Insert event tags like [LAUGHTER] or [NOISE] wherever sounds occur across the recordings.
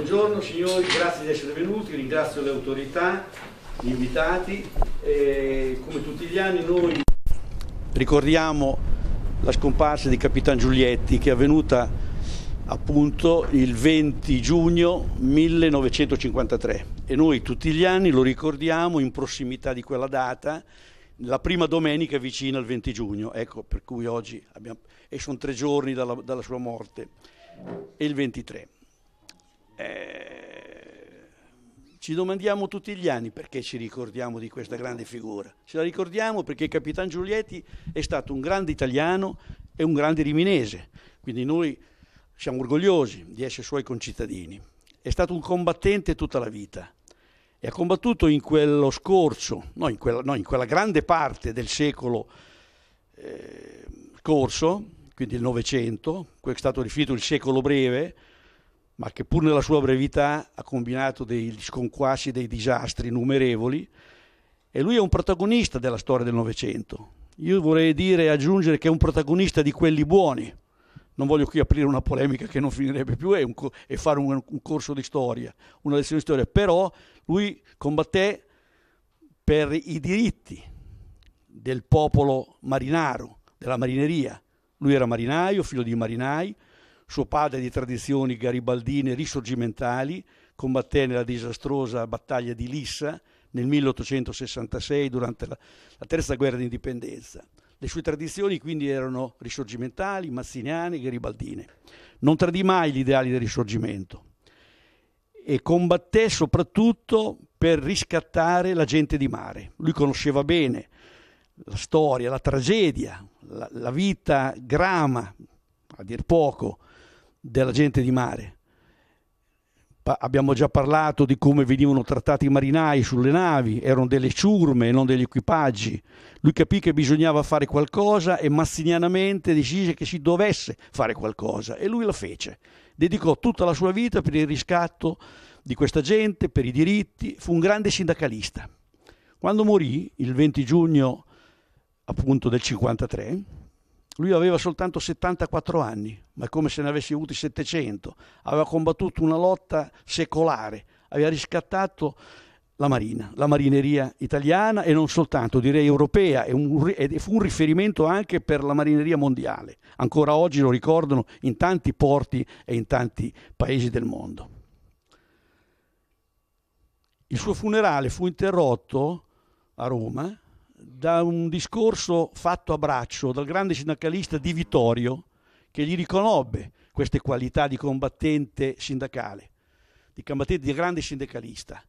Buongiorno signori, grazie di essere venuti, ringrazio le autorità, gli invitati. E, come tutti gli anni noi ricordiamo la scomparsa di Capitan Giulietti che è avvenuta appunto il 20 giugno 1953 e noi tutti gli anni lo ricordiamo in prossimità di quella data la prima domenica vicina al 20 giugno, ecco per cui oggi abbiamo, e sono tre giorni dalla, dalla sua morte, e il 23. Eh, ci domandiamo tutti gli anni perché ci ricordiamo di questa grande figura. Ce la ricordiamo perché Capitan Giulietti è stato un grande italiano e un grande riminese, quindi noi siamo orgogliosi di essere suoi concittadini. È stato un combattente tutta la vita e ha combattuto in quello scorcio, no, in, quella, no, in quella grande parte del secolo eh, scorso, quindi il Novecento, che è stato definito il secolo breve, ma che pur nella sua brevità ha combinato degli sconquassi, dei disastri innumerevoli, e lui è un protagonista della storia del Novecento. Io vorrei dire e aggiungere che è un protagonista di quelli buoni. Non voglio qui aprire una polemica che non finirebbe più e, co- e fare un, un corso di storia, una lezione di storia, però lui combatté per i diritti del popolo marinaro, della marineria. Lui era marinaio, figlio di marinai, suo padre di tradizioni garibaldine risorgimentali combatté nella disastrosa battaglia di Lissa nel 1866 durante la, la terza guerra d'indipendenza. Le sue tradizioni quindi erano risorgimentali, mazziniane, e garibaldine. Non tradì mai gli ideali del risorgimento e combatté soprattutto per riscattare la gente di mare. Lui conosceva bene la storia, la tragedia, la, la vita grama, a dir poco, della gente di mare. Pa- abbiamo già parlato di come venivano trattati i marinai sulle navi, erano delle ciurme non degli equipaggi. Lui capì che bisognava fare qualcosa e massinianamente decise che si dovesse fare qualcosa e lui lo fece. Dedicò tutta la sua vita per il riscatto di questa gente, per i diritti, fu un grande sindacalista. Quando morì, il 20 giugno appunto del 53, lui aveva soltanto 74 anni, ma è come se ne avessi avuti 700. Aveva combattuto una lotta secolare, aveva riscattato la Marina, la marineria italiana e non soltanto, direi europea, e, un, e, fu un riferimento anche per la marineria mondiale. Ancora oggi lo ricordano in tanti porti e in tanti paesi del mondo. Il suo funerale fu interrotto a Roma da un discorso fatto a braccio dal grande sindacalista Di Vittorio, che gli riconobbe queste qualità di combattente sindacale, di combattente di grande sindacalista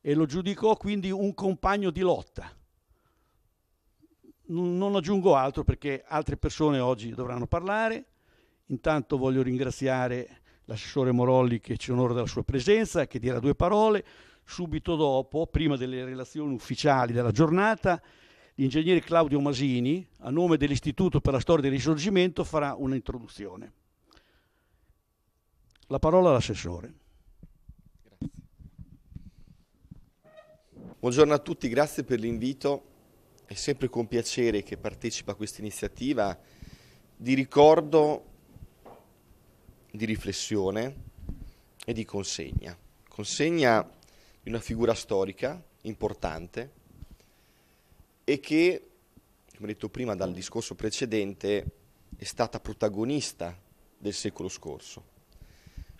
e lo giudicò quindi un compagno di lotta. Non aggiungo altro perché altre persone oggi dovranno parlare. Intanto voglio ringraziare l'assessore Morolli che ci onora della sua presenza, che dirà due parole. Subito dopo, prima delle relazioni ufficiali della giornata, l'ingegnere Claudio Masini, a nome dell'Istituto per la Storia del Risorgimento, farà un'introduzione. La parola all'assessore. Buongiorno a tutti, grazie per l'invito. È sempre con piacere che partecipa a questa iniziativa di ricordo, di riflessione e di consegna. Consegna di una figura storica importante e che, come detto prima dal discorso precedente, è stata protagonista del secolo scorso.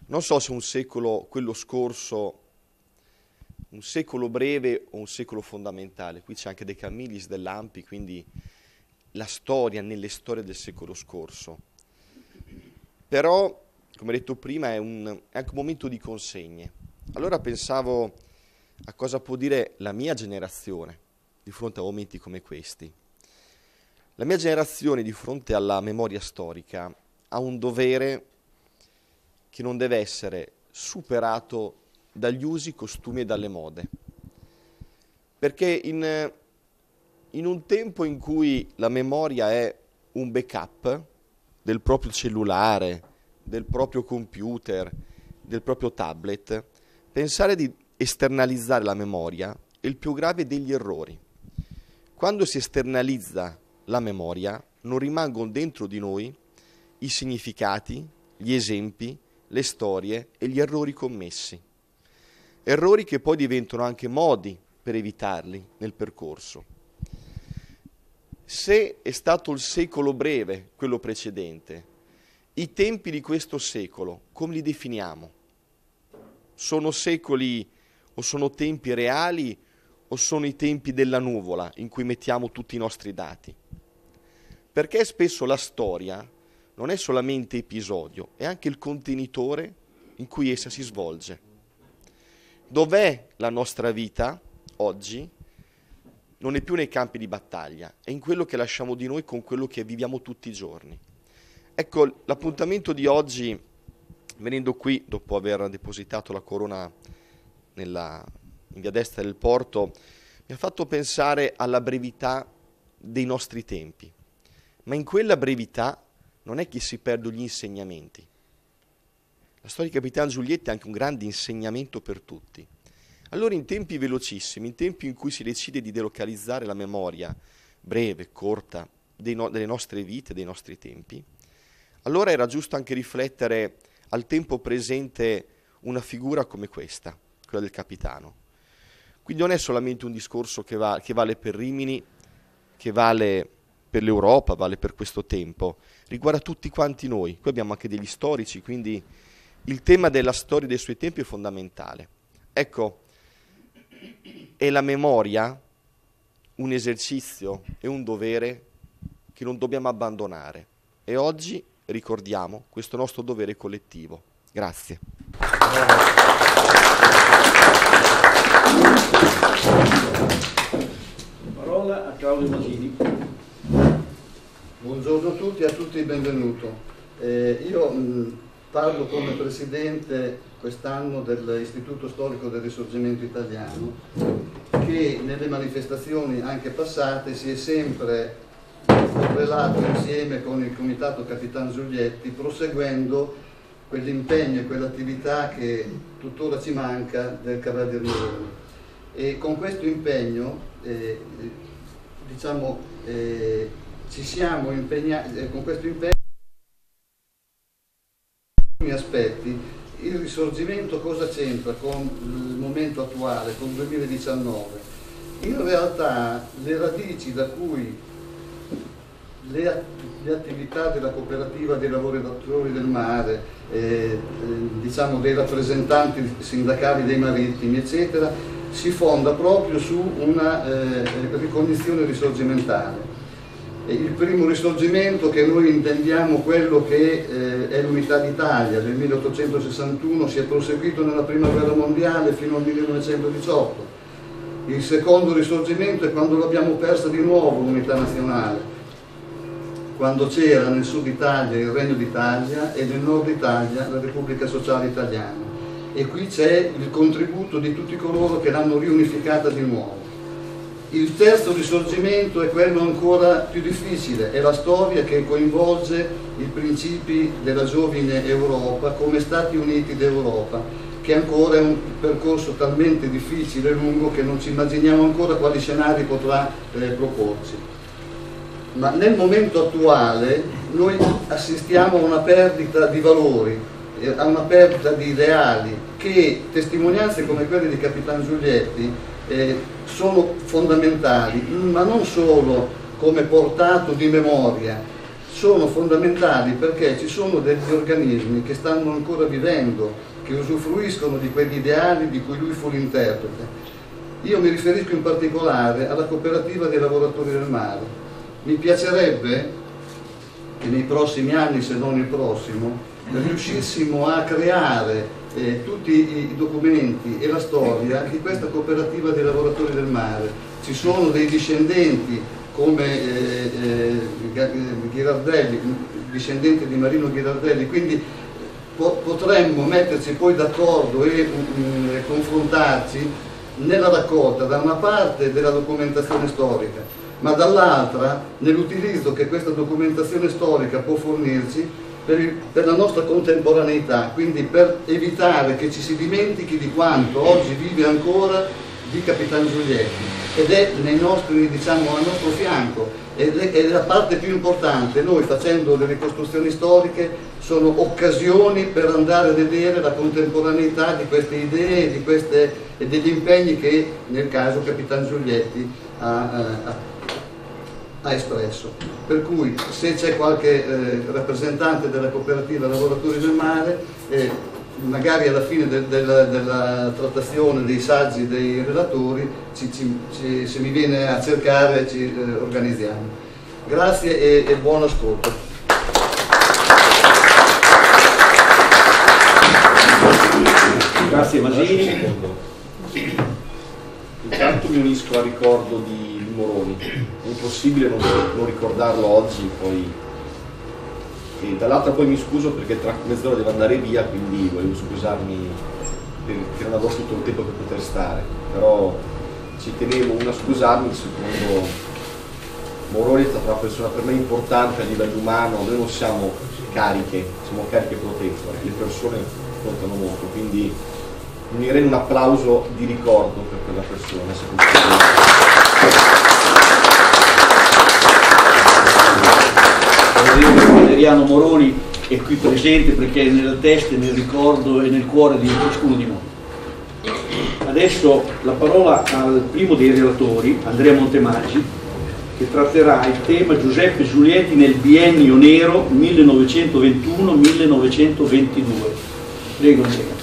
Non so se un secolo, quello scorso, un secolo breve o un secolo fondamentale. Qui c'è anche De Camillis dell'Ampi, quindi la storia nelle storie del secolo scorso. Però, come detto prima, è, un, è anche un momento di consegne. Allora pensavo a cosa può dire la mia generazione, di fronte a momenti come questi. La mia generazione di fronte alla memoria storica ha un dovere che non deve essere superato dagli usi, costumi e dalle mode. Perché in, in un tempo in cui la memoria è un backup del proprio cellulare, del proprio computer, del proprio tablet, pensare di esternalizzare la memoria è il più grave degli errori. Quando si esternalizza la memoria, non rimangono dentro di noi i significati, gli esempi, le storie e gli errori commessi. Errori che poi diventano anche modi per evitarli nel percorso. Se è stato il secolo breve, quello precedente, i tempi di questo secolo, come li definiamo? Sono secoli o sono tempi reali o sono i tempi della nuvola in cui mettiamo tutti i nostri dati? Perché spesso la storia non è solamente episodio, è anche il contenitore in cui essa si svolge. Dov'è la nostra vita oggi? Non è più nei campi di battaglia, è in quello che lasciamo di noi con quello che viviamo tutti i giorni. Ecco, l'appuntamento di oggi, venendo qui dopo aver depositato la corona nella, in via destra del porto, mi ha fatto pensare alla brevità dei nostri tempi. Ma in quella brevità non è che si perdono gli insegnamenti. La storia di Capitano Giulietta è anche un grande insegnamento per tutti. Allora in tempi velocissimi, in tempi in cui si decide di delocalizzare la memoria breve, corta, no- delle nostre vite, dei nostri tempi, allora era giusto anche riflettere al tempo presente una figura come questa, quella del capitano. Quindi non è solamente un discorso che, va, che vale per Rimini, che vale per l'Europa, vale per questo tempo, riguarda tutti quanti noi. Qui abbiamo anche degli storici, quindi il tema della storia dei suoi tempi è fondamentale. Ecco, è la memoria un esercizio e un dovere che non dobbiamo abbandonare e oggi ricordiamo questo nostro dovere collettivo. Grazie. Antonio Masini. Buongiorno a tutti, a tutti benvenuto. Eh, io mh, parlo come presidente quest'anno dell'Istituto Storico del Risorgimento Italiano che nelle manifestazioni anche passate si è sempre relato insieme con il Comitato Capitan Giulietti proseguendo quell'impegno e quell'attività che tuttora ci manca del Cavalier Nerone. E con questo impegno eh, diciamo, eh, ci siamo impegnati eh, con questo impegno in alcuni aspetti. Il risorgimento cosa c'entra con il momento attuale, con il 2019? In realtà le radici da cui le, attività della cooperativa dei lavoratori del mare, eh, eh diciamo dei rappresentanti sindacali dei marittimi, eccetera, si fonda proprio su una eh, ricognizione risorgimentale. Il primo risorgimento che noi intendiamo quello che eh, è l'unità d'Italia del 1861 si è proseguito nella prima guerra mondiale fino al 1918. Il secondo risorgimento è quando l'abbiamo persa di nuovo l'unità nazionale, quando c'era nel sud Italia il Regno d'Italia e nel nord Italia la Repubblica Sociale Italiana e qui c'è il contributo di tutti coloro che l'hanno riunificata di nuovo. Il terzo risorgimento è quello ancora più difficile, è la storia che coinvolge i principi della giovine Europa come Stati Uniti d'Europa, che ancora è un percorso talmente difficile e lungo che non ci immaginiamo ancora quali scenari potrà eh, proporci. Ma nel momento attuale noi assistiamo a una perdita di valori, eh, a una perdita di ideali che testimonianze come quelle di Capitan Giulietti eh, sono fondamentali, ma non solo come portato di memoria, sono fondamentali perché ci sono degli organismi che stanno ancora vivendo, che usufruiscono di quegli ideali di cui lui fu l'interprete. Io mi riferisco in particolare alla cooperativa dei lavoratori del mare. Mi piacerebbe che nei prossimi anni, se non il prossimo, riuscissimo a creare eh, tutti i documenti e la storia di questa cooperativa dei lavoratori del mare. Ci sono dei discendenti come eh, eh, eh Ghirardelli, mm, discendente di Marino Ghirardelli, quindi eh, po potremmo metterci poi d'accordo e um, confrontarci nella raccolta da una parte della documentazione storica, ma dall'altra nell'utilizzo che questa documentazione storica può fornirci per, il, per, la nostra contemporaneità, quindi per evitare che ci si dimentichi di quanto oggi vive ancora di Capitan Giulietti ed è nostri, diciamo, al nostro fianco ed è, la parte più importante, noi facendo le ricostruzioni storiche sono occasioni per andare a vedere la contemporaneità di queste idee di queste, e degli impegni che nel caso Capitan Giulietti ha, eh, ha ha espresso. Per cui se c'è qualche eh, rappresentante della cooperativa Lavoratori del Mare, eh, magari alla fine de, de, de, della trattazione dei saggi dei relatori, ci, ci, ci, se mi viene a cercare ci eh, organizziamo. Grazie e, e buon ascolto. Grazie Masini. Intanto mi unisco al ricordo di Moroni impossibile non, non ricordarlo oggi poi. E dall'altra poi mi scuso perché tra mezz'ora devo andare via, quindi voglio scusarmi per, che non avevo tutto il tempo per poter stare. Però ci tenevo una a scusarmi, secondo Moroni è stata una persona per me importante a livello umano, noi non siamo cariche, siamo cariche protetore, le persone contano molto, quindi unirei un applauso di ricordo per quella persona. secondo me. onorevole Valeriano Moroni è qui presente perché è nella testa, nel ricordo e nel cuore di ciascuno di noi. Adesso la parola al primo dei relatori, Andrea Montemaggi, che tratterà il tema Giuseppe Giulietti nel biennio nero 1921-1922. Prego Andrea.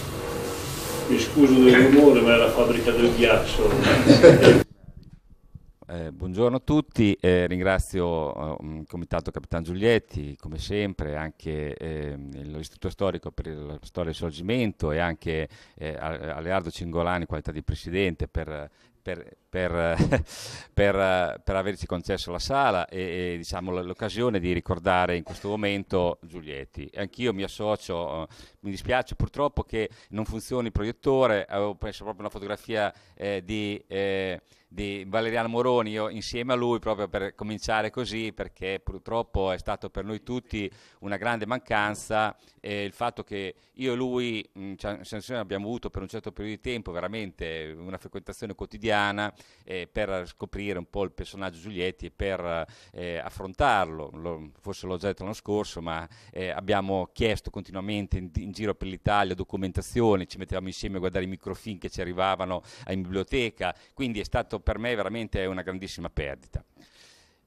Mi scuso del rumore, ma è la fabbrica del ghiaccio. [LAUGHS] Eh, buongiorno a tutti, eh, ringrazio eh, il Comitato Capitan Giulietti, come sempre, anche ehm, l'Istituto Storico per la storia e il sorgimento e anche eh, Aleardo Cingolani, qualità di Presidente, per, per, per, [LAUGHS] per, per, averci concesso la sala e, e diciamo, l'occasione di ricordare in questo momento Giulietti. Anch'io mi associo, eh, mi dispiace purtroppo che non funzioni il proiettore, avevo eh, preso proprio una fotografia eh, di... Eh, di Valeriano Moroni, io insieme a lui proprio per cominciare così, perché purtroppo è stato per noi tutti una grande mancanza eh, il fatto che io e lui mh, abbiamo avuto per un certo periodo di tempo veramente una frequentazione quotidiana eh, per scoprire un po' il personaggio Giulietti e per eh, affrontarlo, Lo, forse l'ho già detto l'anno scorso, ma eh, abbiamo chiesto continuamente in, in giro per l'Italia documentazioni, ci mettevamo insieme a guardare i microfilm che ci arrivavano in biblioteca, quindi è stato per me veramente è una grandissima perdita.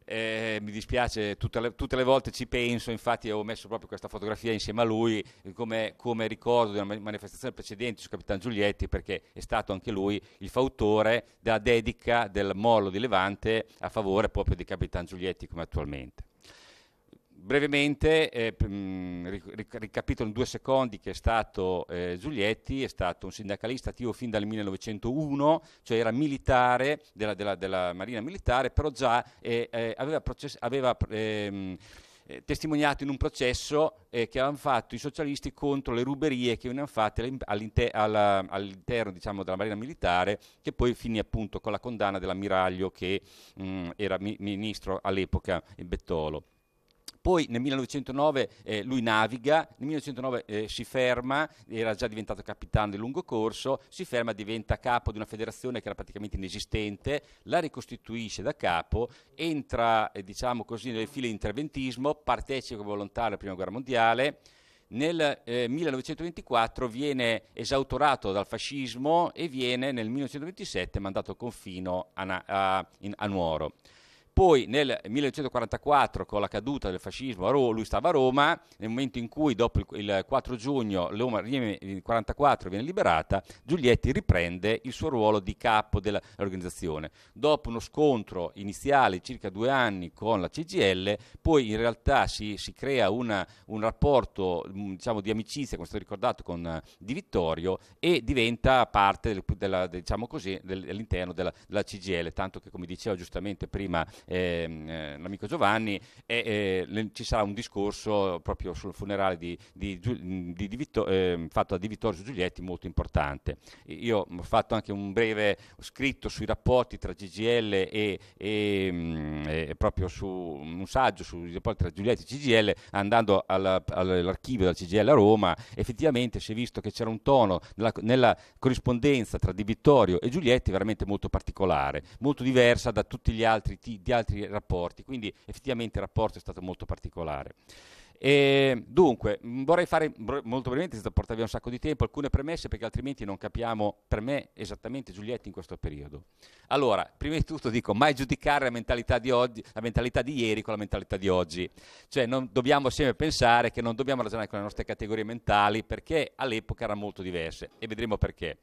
Eh, mi dispiace, tutte le, tutte le, volte ci penso, infatti ho messo proprio questa fotografia insieme a lui come, come ricordo di una manifestazione precedente su Capitan Giulietti perché è stato anche lui il fautore della dedica del mollo di Levante a favore proprio di Capitan Giulietti come attualmente brevemente eh, mm, ric- ricapitolo in due secondi che è stato eh, Giulietti, è stato un sindacalista attivo fin dal 1901, cioè era militare della, della, della Marina Militare, però già eh, eh aveva, process- aveva ehm, eh, testimoniato in un processo eh, che avevano fatto i socialisti contro le ruberie che venivano fatte all'inter- alla, all'interno diciamo, della Marina Militare, che poi finì appunto con la condanna dell'ammiraglio che mh, mm, era mi- ministro all'epoca, Bettolo poi nel 1909 eh, lui naviga, nel 1909 eh, si ferma, era già diventato capitano del lungo corso, si ferma, diventa capo di una federazione che era praticamente inesistente, la ricostituisce da capo, entra eh, diciamo così nelle file di interventismo, partecipa come volontario alla Prima Guerra Mondiale, nel eh, 1924 viene esautorato dal fascismo e viene nel 1927 mandato al confino a, a, in, a Nuoro. Poi nel 1944, con la caduta del fascismo, lui stava a Roma, nel momento in cui, dopo il 4 giugno, Roma 1944 viene liberata, Giulietti riprende il suo ruolo di capo dell'organizzazione. Dopo uno scontro iniziale di circa due anni con la CGL, poi in realtà si, si crea una, un rapporto mm, diciamo, di amicizia, come è stato ricordato, con Di Vittorio e diventa parte del, della, diciamo così, dell'interno della, della CGL, tanto che, come diceva giustamente prima Ehm, eh, l'amico Giovanni, e le, ci sarà un discorso proprio sul funerale di, di, di, Vittor, ehm, fatto da Di Vittorio Giulietti molto importante. Io ho fatto anche un breve scritto sui rapporti tra GGL e, mm, e, e proprio su un saggio sui rapporti tra Giulietti e CGL andando alla, all'archivio della CGL a Roma, effettivamente si è visto che c'era un tono nella, nella, corrispondenza tra Di Vittorio e Giulietti veramente molto particolare, molto diversa da tutti gli altri t- altri rapporti, quindi effettivamente il rapporto è stato molto particolare. E, dunque, vorrei fare molto brevemente, senza portarvi un sacco di tempo, alcune premesse perché altrimenti non capiamo per me esattamente Giulietti in questo periodo. Allora, prima di tutto dico, mai giudicare la mentalità di, oggi, la mentalità di ieri con la mentalità di oggi. Cioè, non dobbiamo sempre pensare che non dobbiamo ragionare con le nostre categorie mentali perché all'epoca erano molto diverse e vedremo perché.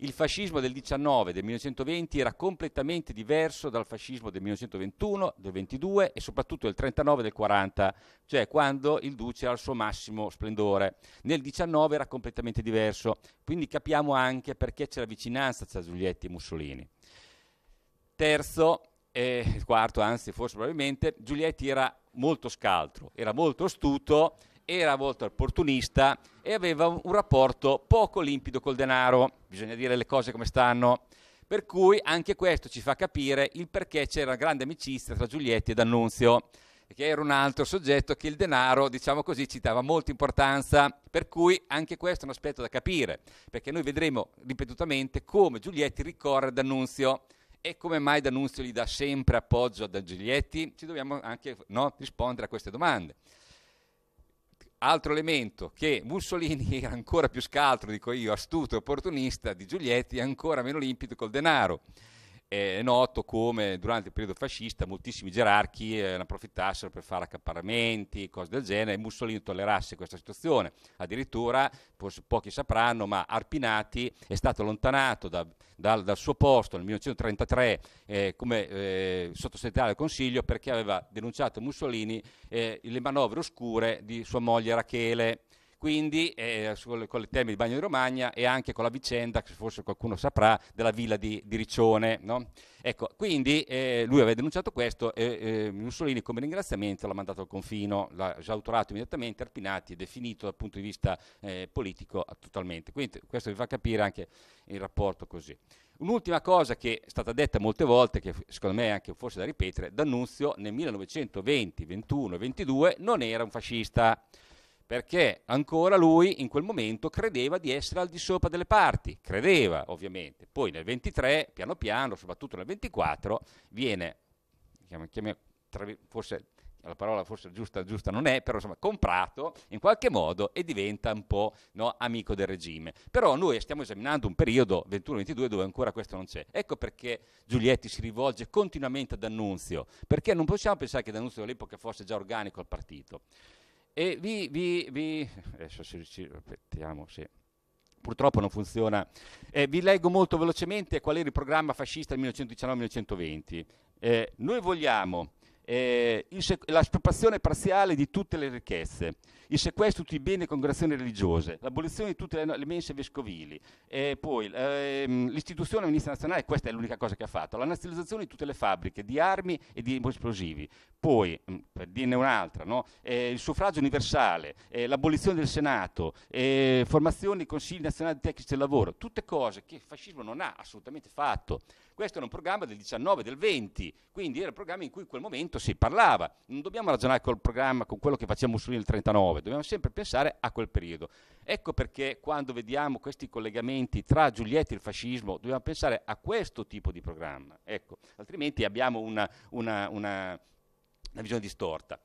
Il fascismo del 19 del 1920 era completamente diverso dal fascismo del 1921, del 22 e soprattutto del 39 e del 40, cioè quando il duce era al suo massimo splendore. Nel 19 era completamente diverso, quindi capiamo anche perché c'è la vicinanza tra Giulietti e Mussolini. Terzo, eh, quarto anzi forse probabilmente, Giulietti era molto scaltro, era molto astuto era a volte opportunista e aveva un rapporto poco limpido col denaro, bisogna dire le cose come stanno. Per cui anche questo ci fa capire il perché c'era grande amicizia tra Giulietti e D'Annunzio, che era un altro soggetto che il denaro, diciamo così, ci dava molta importanza, per cui anche questo è un aspetto da capire, perché noi vedremo ripetutamente come Giulietti ricorre ad Annunzio e come mai D'Annunzio gli dà sempre appoggio a Giulietti, ci dobbiamo anche no, rispondere a queste domande. Altro elemento che Mussolini [LAUGHS] era ancora più scaltro, dico io, astuto e opportunista di Giulietti, e ancora meno limpido col denaro è noto come durante il periodo fascista moltissimi gerarchi eh, ne approfittassero per fare accaparramenti, cose del genere, e Mussolini tollerasse questa situazione. Addirittura, forse pochi sapranno, ma Arpinati è stato allontanato da, dal, dal, suo posto nel 1933 eh, come eh, sottosegretario del Consiglio perché aveva denunciato Mussolini eh, le manovre oscure di sua moglie Rachele quindi eh, sul, con il tema di Bagno di Romagna e anche con la vicenda, che forse qualcuno saprà, della villa di, di Riccione. No? Ecco, quindi eh, lui aveva denunciato questo e eh, Mussolini come ringraziamento l'ha mandato al confino, l'ha esautorato immediatamente, Arpinati è definito dal punto di vista eh, politico totalmente. Quindi questo vi fa capire anche il rapporto così. Un'ultima cosa che è stata detta molte volte, che secondo me è anche forse da ripetere, D'Annunzio nel 1920, 21 e 22 non era un fascista perché ancora lui in quel momento credeva di essere al di sopra delle parti, credeva ovviamente, poi nel 23, piano piano, soprattutto nel 24, viene, chiamiamo, forse la parola forse giusta, giusta non è, però insomma comprato in qualche modo e diventa un po' no, amico del regime. Però noi stiamo esaminando un periodo 21-22 dove ancora questo non c'è. Ecco perché Giulietti si rivolge continuamente ad Annunzio, perché non possiamo pensare che D'Annunzio all'epoca fosse già organico al partito. E vi, vi, vi adesso ci, ci aspettiamo, sì. Purtroppo non funziona. Eh, vi leggo molto velocemente qual era il programma fascista del 1919-1920. Eh, noi vogliamo eh, la espropriazione parziale di tutte le ricchezze, il sequestro di tutti i beni e congregazioni religiose, l'abolizione di tutte le, le mense vescovili, eh, poi ehm, l'istituzione dell'Amnistia Nazionale, questa è l'unica cosa che ha fatto, la nazionalizzazione di tutte le fabbriche di armi e di esplosivi, poi, mh, mm, per dirne un'altra, no? eh, il suffragio universale, eh, l'abolizione del Senato, eh, formazione dei consigli nazionali tecnici del lavoro, tutte cose che il fascismo non ha assolutamente fatto. Questo era un programma del 19, del 20, quindi era il programma in cui in quel momento si parlava. Non dobbiamo ragionare col programma, con quello che faceva Mussolini nel 39, dobbiamo sempre pensare a quel periodo. Ecco perché quando vediamo questi collegamenti tra Giulietti e il fascismo dobbiamo pensare a questo tipo di programma, ecco, altrimenti abbiamo una, una, una, una visione distorta.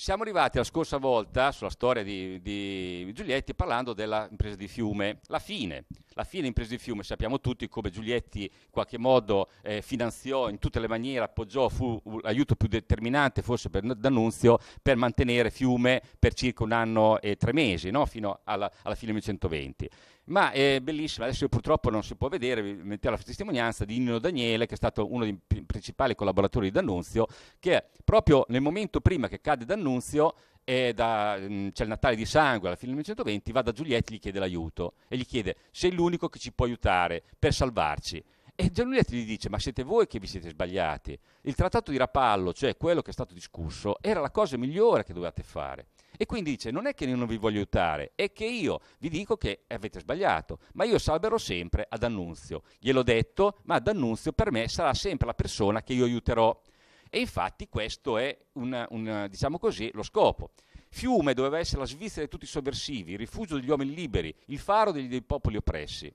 Siamo arrivati la scorsa volta sulla storia di, di Giulietti parlando dell'impresa di Fiume, la fine, la fine impresa di Fiume, sappiamo tutti come Giulietti in qualche modo eh, finanziò in tutte le maniere, appoggiò, fu l'aiuto più determinante forse per D'Annunzio per mantenere Fiume per circa un anno e tre mesi, no? fino alla, alla fine del 1920 ma è eh, bellissima, adesso purtroppo non si può vedere, vi metterò la testimonianza di Nino Daniele che è stato uno dei principali collaboratori di D'Annunzio, che proprio nel momento prima che cade D'Annunzio da, mm, c'è il Natale di sangue alla fine del 1920, va da Giulietti e gli chiede l'aiuto e gli chiede sei l'unico che ci può aiutare per salvarci. E Giulietti gli dice ma siete voi che vi siete sbagliati, il trattato di Rapallo, cioè quello che è stato discusso, era la cosa migliore che dovevate fare. E quindi dice, non è che io non vi voglio aiutare, è che io vi dico che avete sbagliato, ma io salverò sempre ad Annunzio. Gliel'ho detto, ma ad Annunzio per me sarà sempre la persona che io aiuterò. E infatti questo è, un, un, diciamo così, lo scopo. Fiume doveva essere la Svizzera di tutti i sovversivi, il rifugio degli uomini liberi, il faro dei, dei popoli oppressi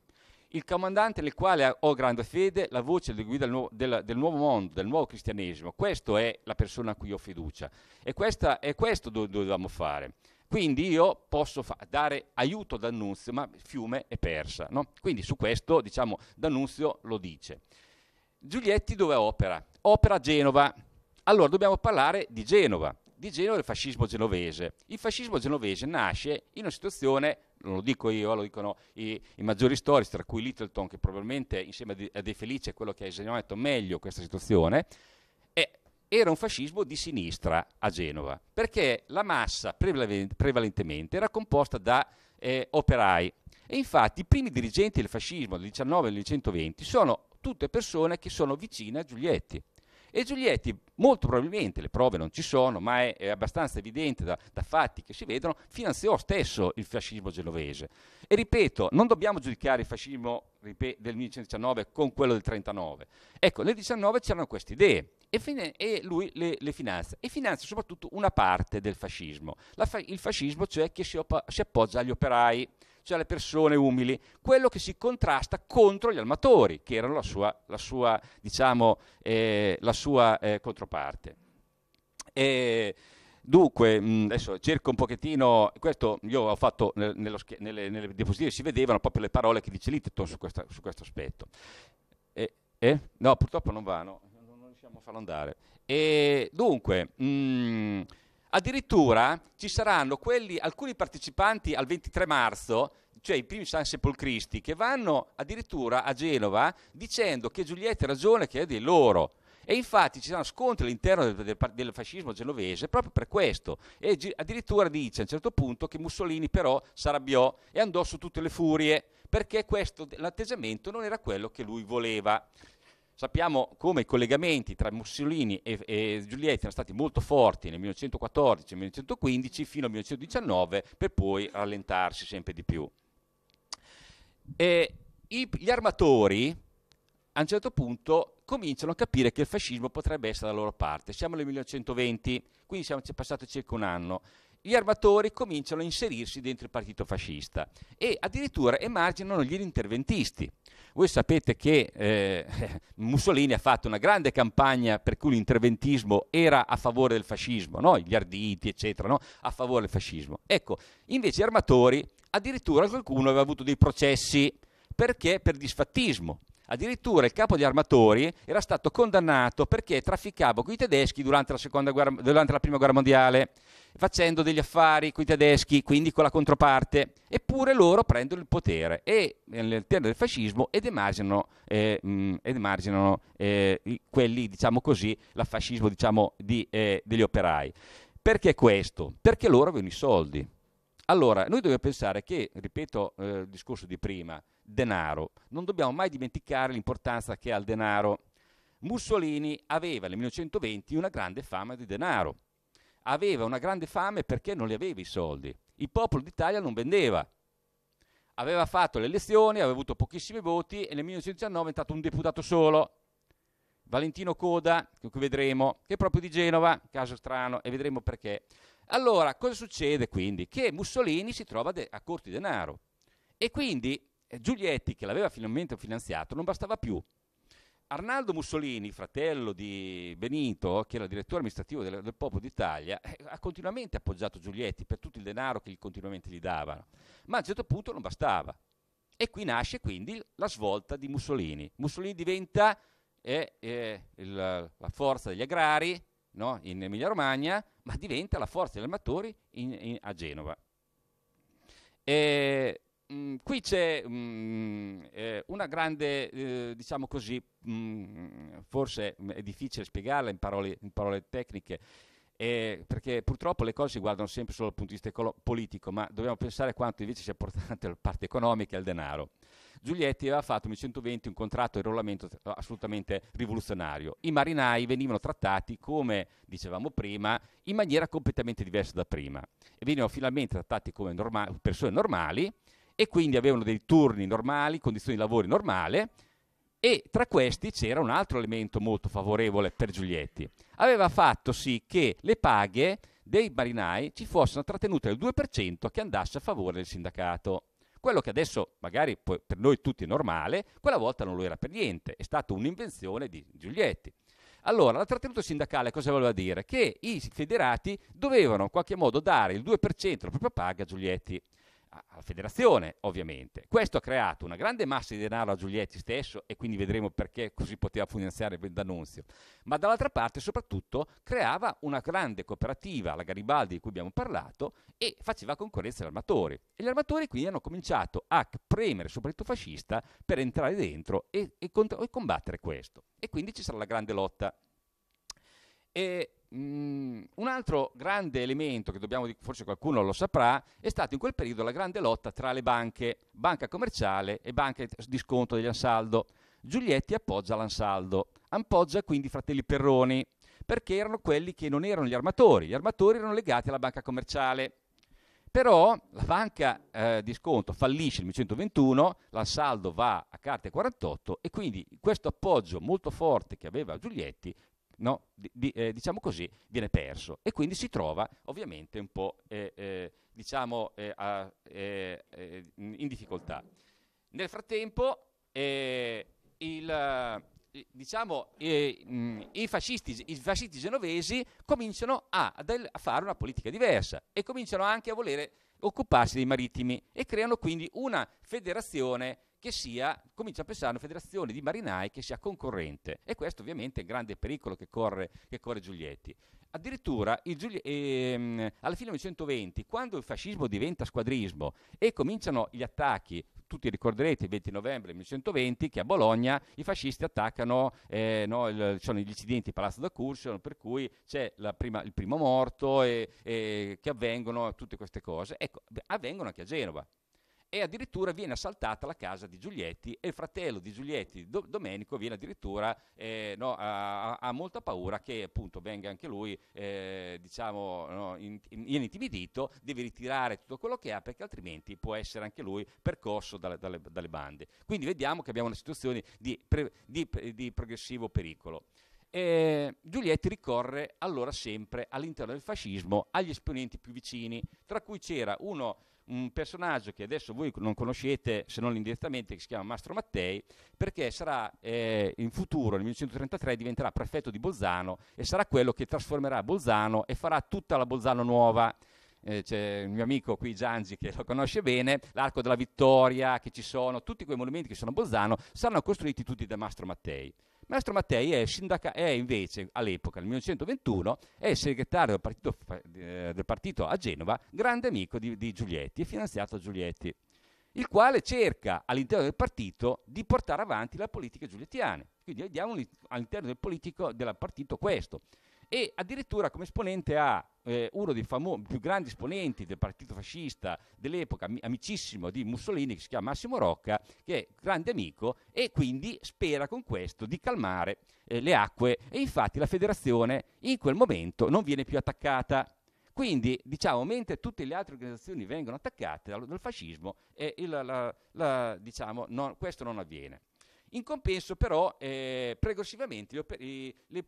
il comandante nel quale ho grande fede, la voce di guida del nuovo, del, del nuovo mondo, del nuovo cristianesimo, questa è la persona a cui ho fiducia e questa, è questo dove dovevamo fare. Quindi io posso fa- dare aiuto ad Annunzio, ma Fiume è persa. No? Quindi su questo, diciamo, D'Annunzio lo dice. Giulietti dove opera? Opera a Genova. Allora dobbiamo parlare di Genova, di Genova e del fascismo genovese. Il fascismo genovese nasce in una situazione non lo dico io, lo dicono i, i maggiori storici, tra cui Littleton, che probabilmente insieme a De Felice è quello che ha esaminato meglio questa situazione, era un fascismo di sinistra a Genova, perché la massa prevalentemente era composta da eh, operai. E infatti i primi dirigenti del fascismo del 19 e del 1920 sono tutte persone che sono vicine a Giulietti. E Giulietti, molto probabilmente, le prove non ci sono, ma è, è abbastanza evidente da, da, fatti che si vedono, finanziò stesso il fascismo genovese. E ripeto, non dobbiamo giudicare il fascismo ripet- del 1919 con quello del 1939. Ecco, nel 19 c'erano queste idee e, fine- e lui le, le, finanzia. E finanzia soprattutto una parte del fascismo. Fa- il fascismo cioè che si, op- si appoggia agli operai cioè le persone umili, quello che si contrasta contro gli armatori, che erano la sua, la sua, diciamo, eh, la sua eh, controparte. E Dunque, mm, adesso cerco un pochettino, questo io ho fatto nello, nelle, nelle, diapositive, si vedevano proprio le parole che dice Litton su, su questo aspetto. E, eh? No, purtroppo non vanno, non riusciamo a farlo andare. E dunque, mh, mm, Addirittura ci saranno quelli, alcuni partecipanti al 23 marzo, cioè i primi San Sepolcristi, che vanno addirittura a Genova dicendo che Giulietta ha ragione, che è dei loro. E infatti ci saranno scontri all'interno del, del, del, fascismo genovese proprio per questo. E addirittura dice a un certo punto che Mussolini però s'arrabbiò e andò su tutte le furie perché questo, l'atteggiamento non era quello che lui voleva. Sappiamo come i collegamenti tra Mussolini e, e, Giulietti erano stati molto forti nel 1914 e 1915 fino al 1919 per poi rallentarsi sempre di più. E i, gli armatori a un certo punto cominciano a capire che il fascismo potrebbe essere dalla loro parte. Siamo nel 1920, quindi siamo, è passato circa un anno gli armatori cominciano a inserirsi dentro il partito fascista e addirittura emarginano gli interventisti. Voi sapete che eh, [LAUGHS] Mussolini ha fatto una grande campagna per cui l'interventismo era a favore del fascismo, no? gli arditi eccetera, no? a favore del fascismo. Ecco, invece gli armatori addirittura qualcuno aveva avuto dei processi perché per disfattismo Addirittura il capo di armatori era stato condannato perché trafficava con i tedeschi durante la, guerra, durante la, prima guerra mondiale, facendo degli affari con i tedeschi, quindi con la controparte. Eppure loro prendono il potere e, all'interno del fascismo ed emarginano, eh, ed emarginano eh, quelli, diciamo così, il fascismo diciamo, di, eh, degli operai. Perché questo? Perché loro avevano i soldi. Allora, noi dobbiamo pensare che, ripeto eh, il discorso di prima, denaro. Non dobbiamo mai dimenticare l'importanza che ha il denaro. Mussolini aveva nel 1920 una grande fama di denaro. Aveva una grande fame perché non li aveva i soldi. Il popolo d'Italia non vendeva. Aveva fatto le elezioni, aveva avuto pochissimi voti e nel 1919 è stato un deputato solo. Valentino Coda, che vedremo, che è proprio di Genova, caso strano, e vedremo perché. Allora, cosa succede quindi? Che Mussolini si trova de- a corto denaro e quindi eh, Giulietti, che l'aveva finalmente finanziato, non bastava più. Arnaldo Mussolini, fratello di Benito, che era direttore amministrativo del, del Popolo d'Italia, eh, ha continuamente appoggiato Giulietti per tutto il denaro che gli continuamente gli davano, ma a un certo punto non bastava. E qui nasce quindi la svolta di Mussolini. Mussolini diventa eh, eh, il, la forza degli agrari no? in Emilia-Romagna, ma diventa la forza degli armatori in, in, a Genova. E Mm, qui c'è mm, eh, una grande, eh, diciamo così, mm, forse è difficile spiegarla in parole, in parole tecniche, eh, perché purtroppo le cose si guardano sempre solo dal punto di vista ecolo- politico, ma dobbiamo pensare quanto invece sia importante [LAUGHS] la parte economica e il denaro. Giulietti aveva fatto nel 1920 un contratto di rollamento assolutamente rivoluzionario. I marinai venivano trattati, come dicevamo prima, in maniera completamente diversa da prima. E venivano finalmente trattati come norma- persone normali, e quindi avevano dei turni normali, condizioni di lavoro normali. e tra questi c'era un altro elemento molto favorevole per Giulietti. Aveva fatto sì che le paghe dei marinai ci fossero trattenute al 2% che andasse a favore del sindacato. Quello che adesso magari per noi tutti è normale, quella volta non lo era per niente, è stata un'invenzione di Giulietti. Allora, la trattenuta sindacale cosa voleva dire? Che i federati dovevano in qualche modo dare il 2% della propria paga a Giulietti alla federazione, ovviamente. Questo ha creato una grande massa di denaro a Giulietti stesso e quindi vedremo perché così poteva finanziare D'Annunzio, ma dall'altra parte soprattutto creava una grande cooperativa, la Garibaldi di cui abbiamo parlato, e faceva concorrenza agli armatori. E gli armatori quindi hanno cominciato a premere partito fascista per entrare dentro e, e, contro- e combattere questo. E quindi ci sarà la grande lotta. E Mm, un altro grande elemento che dobbiamo, forse qualcuno lo saprà, è stata in quel periodo la grande lotta tra le banche, banca commerciale e banca di sconto degli Ansaldo. Giulietti appoggia l'Ansaldo, appoggia quindi i Fratelli Perroni, perché erano quelli che non erano gli armatori, gli armatori erano legati alla banca commerciale. Però la banca eh, di sconto fallisce nel 1921, l'Ansaldo va a carte 48 e quindi questo appoggio molto forte che aveva Giulietti no? di, di, eh, diciamo così, viene perso e quindi si trova ovviamente un po' eh, eh diciamo, eh, a, eh, in difficoltà. Nel frattempo il, diciamo, mh, mm, i, fascisti, i, fascisti, genovesi cominciano a, a fare una politica diversa e cominciano anche a volere occuparsi dei marittimi e creano quindi una federazione che sia, comincia a pensare a una federazione di marinai che sia concorrente e questo ovviamente è il grande pericolo che corre, che corre Giulietti. Addirittura Giulie- ehm, alla fine del 1920, quando il fascismo diventa squadrismo e cominciano gli attacchi tutti ricorderete il 20 novembre 1920 che a Bologna i fascisti attaccano, eh, no, il, sono gli incidenti di Palazzo da d'Accursion, per cui c'è prima, il primo morto e, e che avvengono tutte queste cose. Ecco, avvengono anche a Genova e addirittura viene assaltata la casa di Giulietti e il fratello di Giulietti, Do- Domenico, viene addirittura, eh, no, ha, ha, molta paura che appunto venga anche lui, eh, diciamo, no, in, in, intimidito, deve ritirare tutto quello che ha perché altrimenti può essere anche lui percosso dalle, dalle, dalle bande. Quindi vediamo che abbiamo una situazione di, pre- di, di progressivo pericolo. Eh, Giulietti ricorre allora sempre all'interno del fascismo agli esponenti più vicini, tra cui c'era uno un personaggio che adesso voi non conoscete se non indirettamente, che si chiama Mastro Mattei, perché sarà eh, in futuro, nel 1933, diventerà prefetto di Bolzano e sarà quello che trasformerà Bolzano e farà tutta la Bolzano nuova. Eh, c'è il mio amico qui Gianzi che lo conosce bene, l'Arco della Vittoria che ci sono, tutti quei monumenti che sono a Bolzano saranno costruiti tutti da Mastro Mattei. Maestro Mattei è, sindaca- è invece, all'epoca, nel 1921, è segretario del partito, eh, del partito a Genova, grande amico di, di Giulietti e finanziato a Giulietti, il quale cerca all'interno del partito di portare avanti la politica giuliettiana. Quindi vediamo all'interno del, politico, del partito questo e addirittura come esponente a eh, uno dei famo- più grandi esponenti del partito fascista dell'epoca, am- amicissimo di Mussolini, che si chiama Massimo Rocca, che è grande amico e quindi spera con questo di calmare eh, le acque e infatti la federazione in quel momento non viene più attaccata. Quindi, diciamo, mentre tutte le altre organizzazioni vengono attaccate dal, dal fascismo, eh, il, la, la, diciamo, non, questo non avviene. In compenso però eh, progressivamente le, le,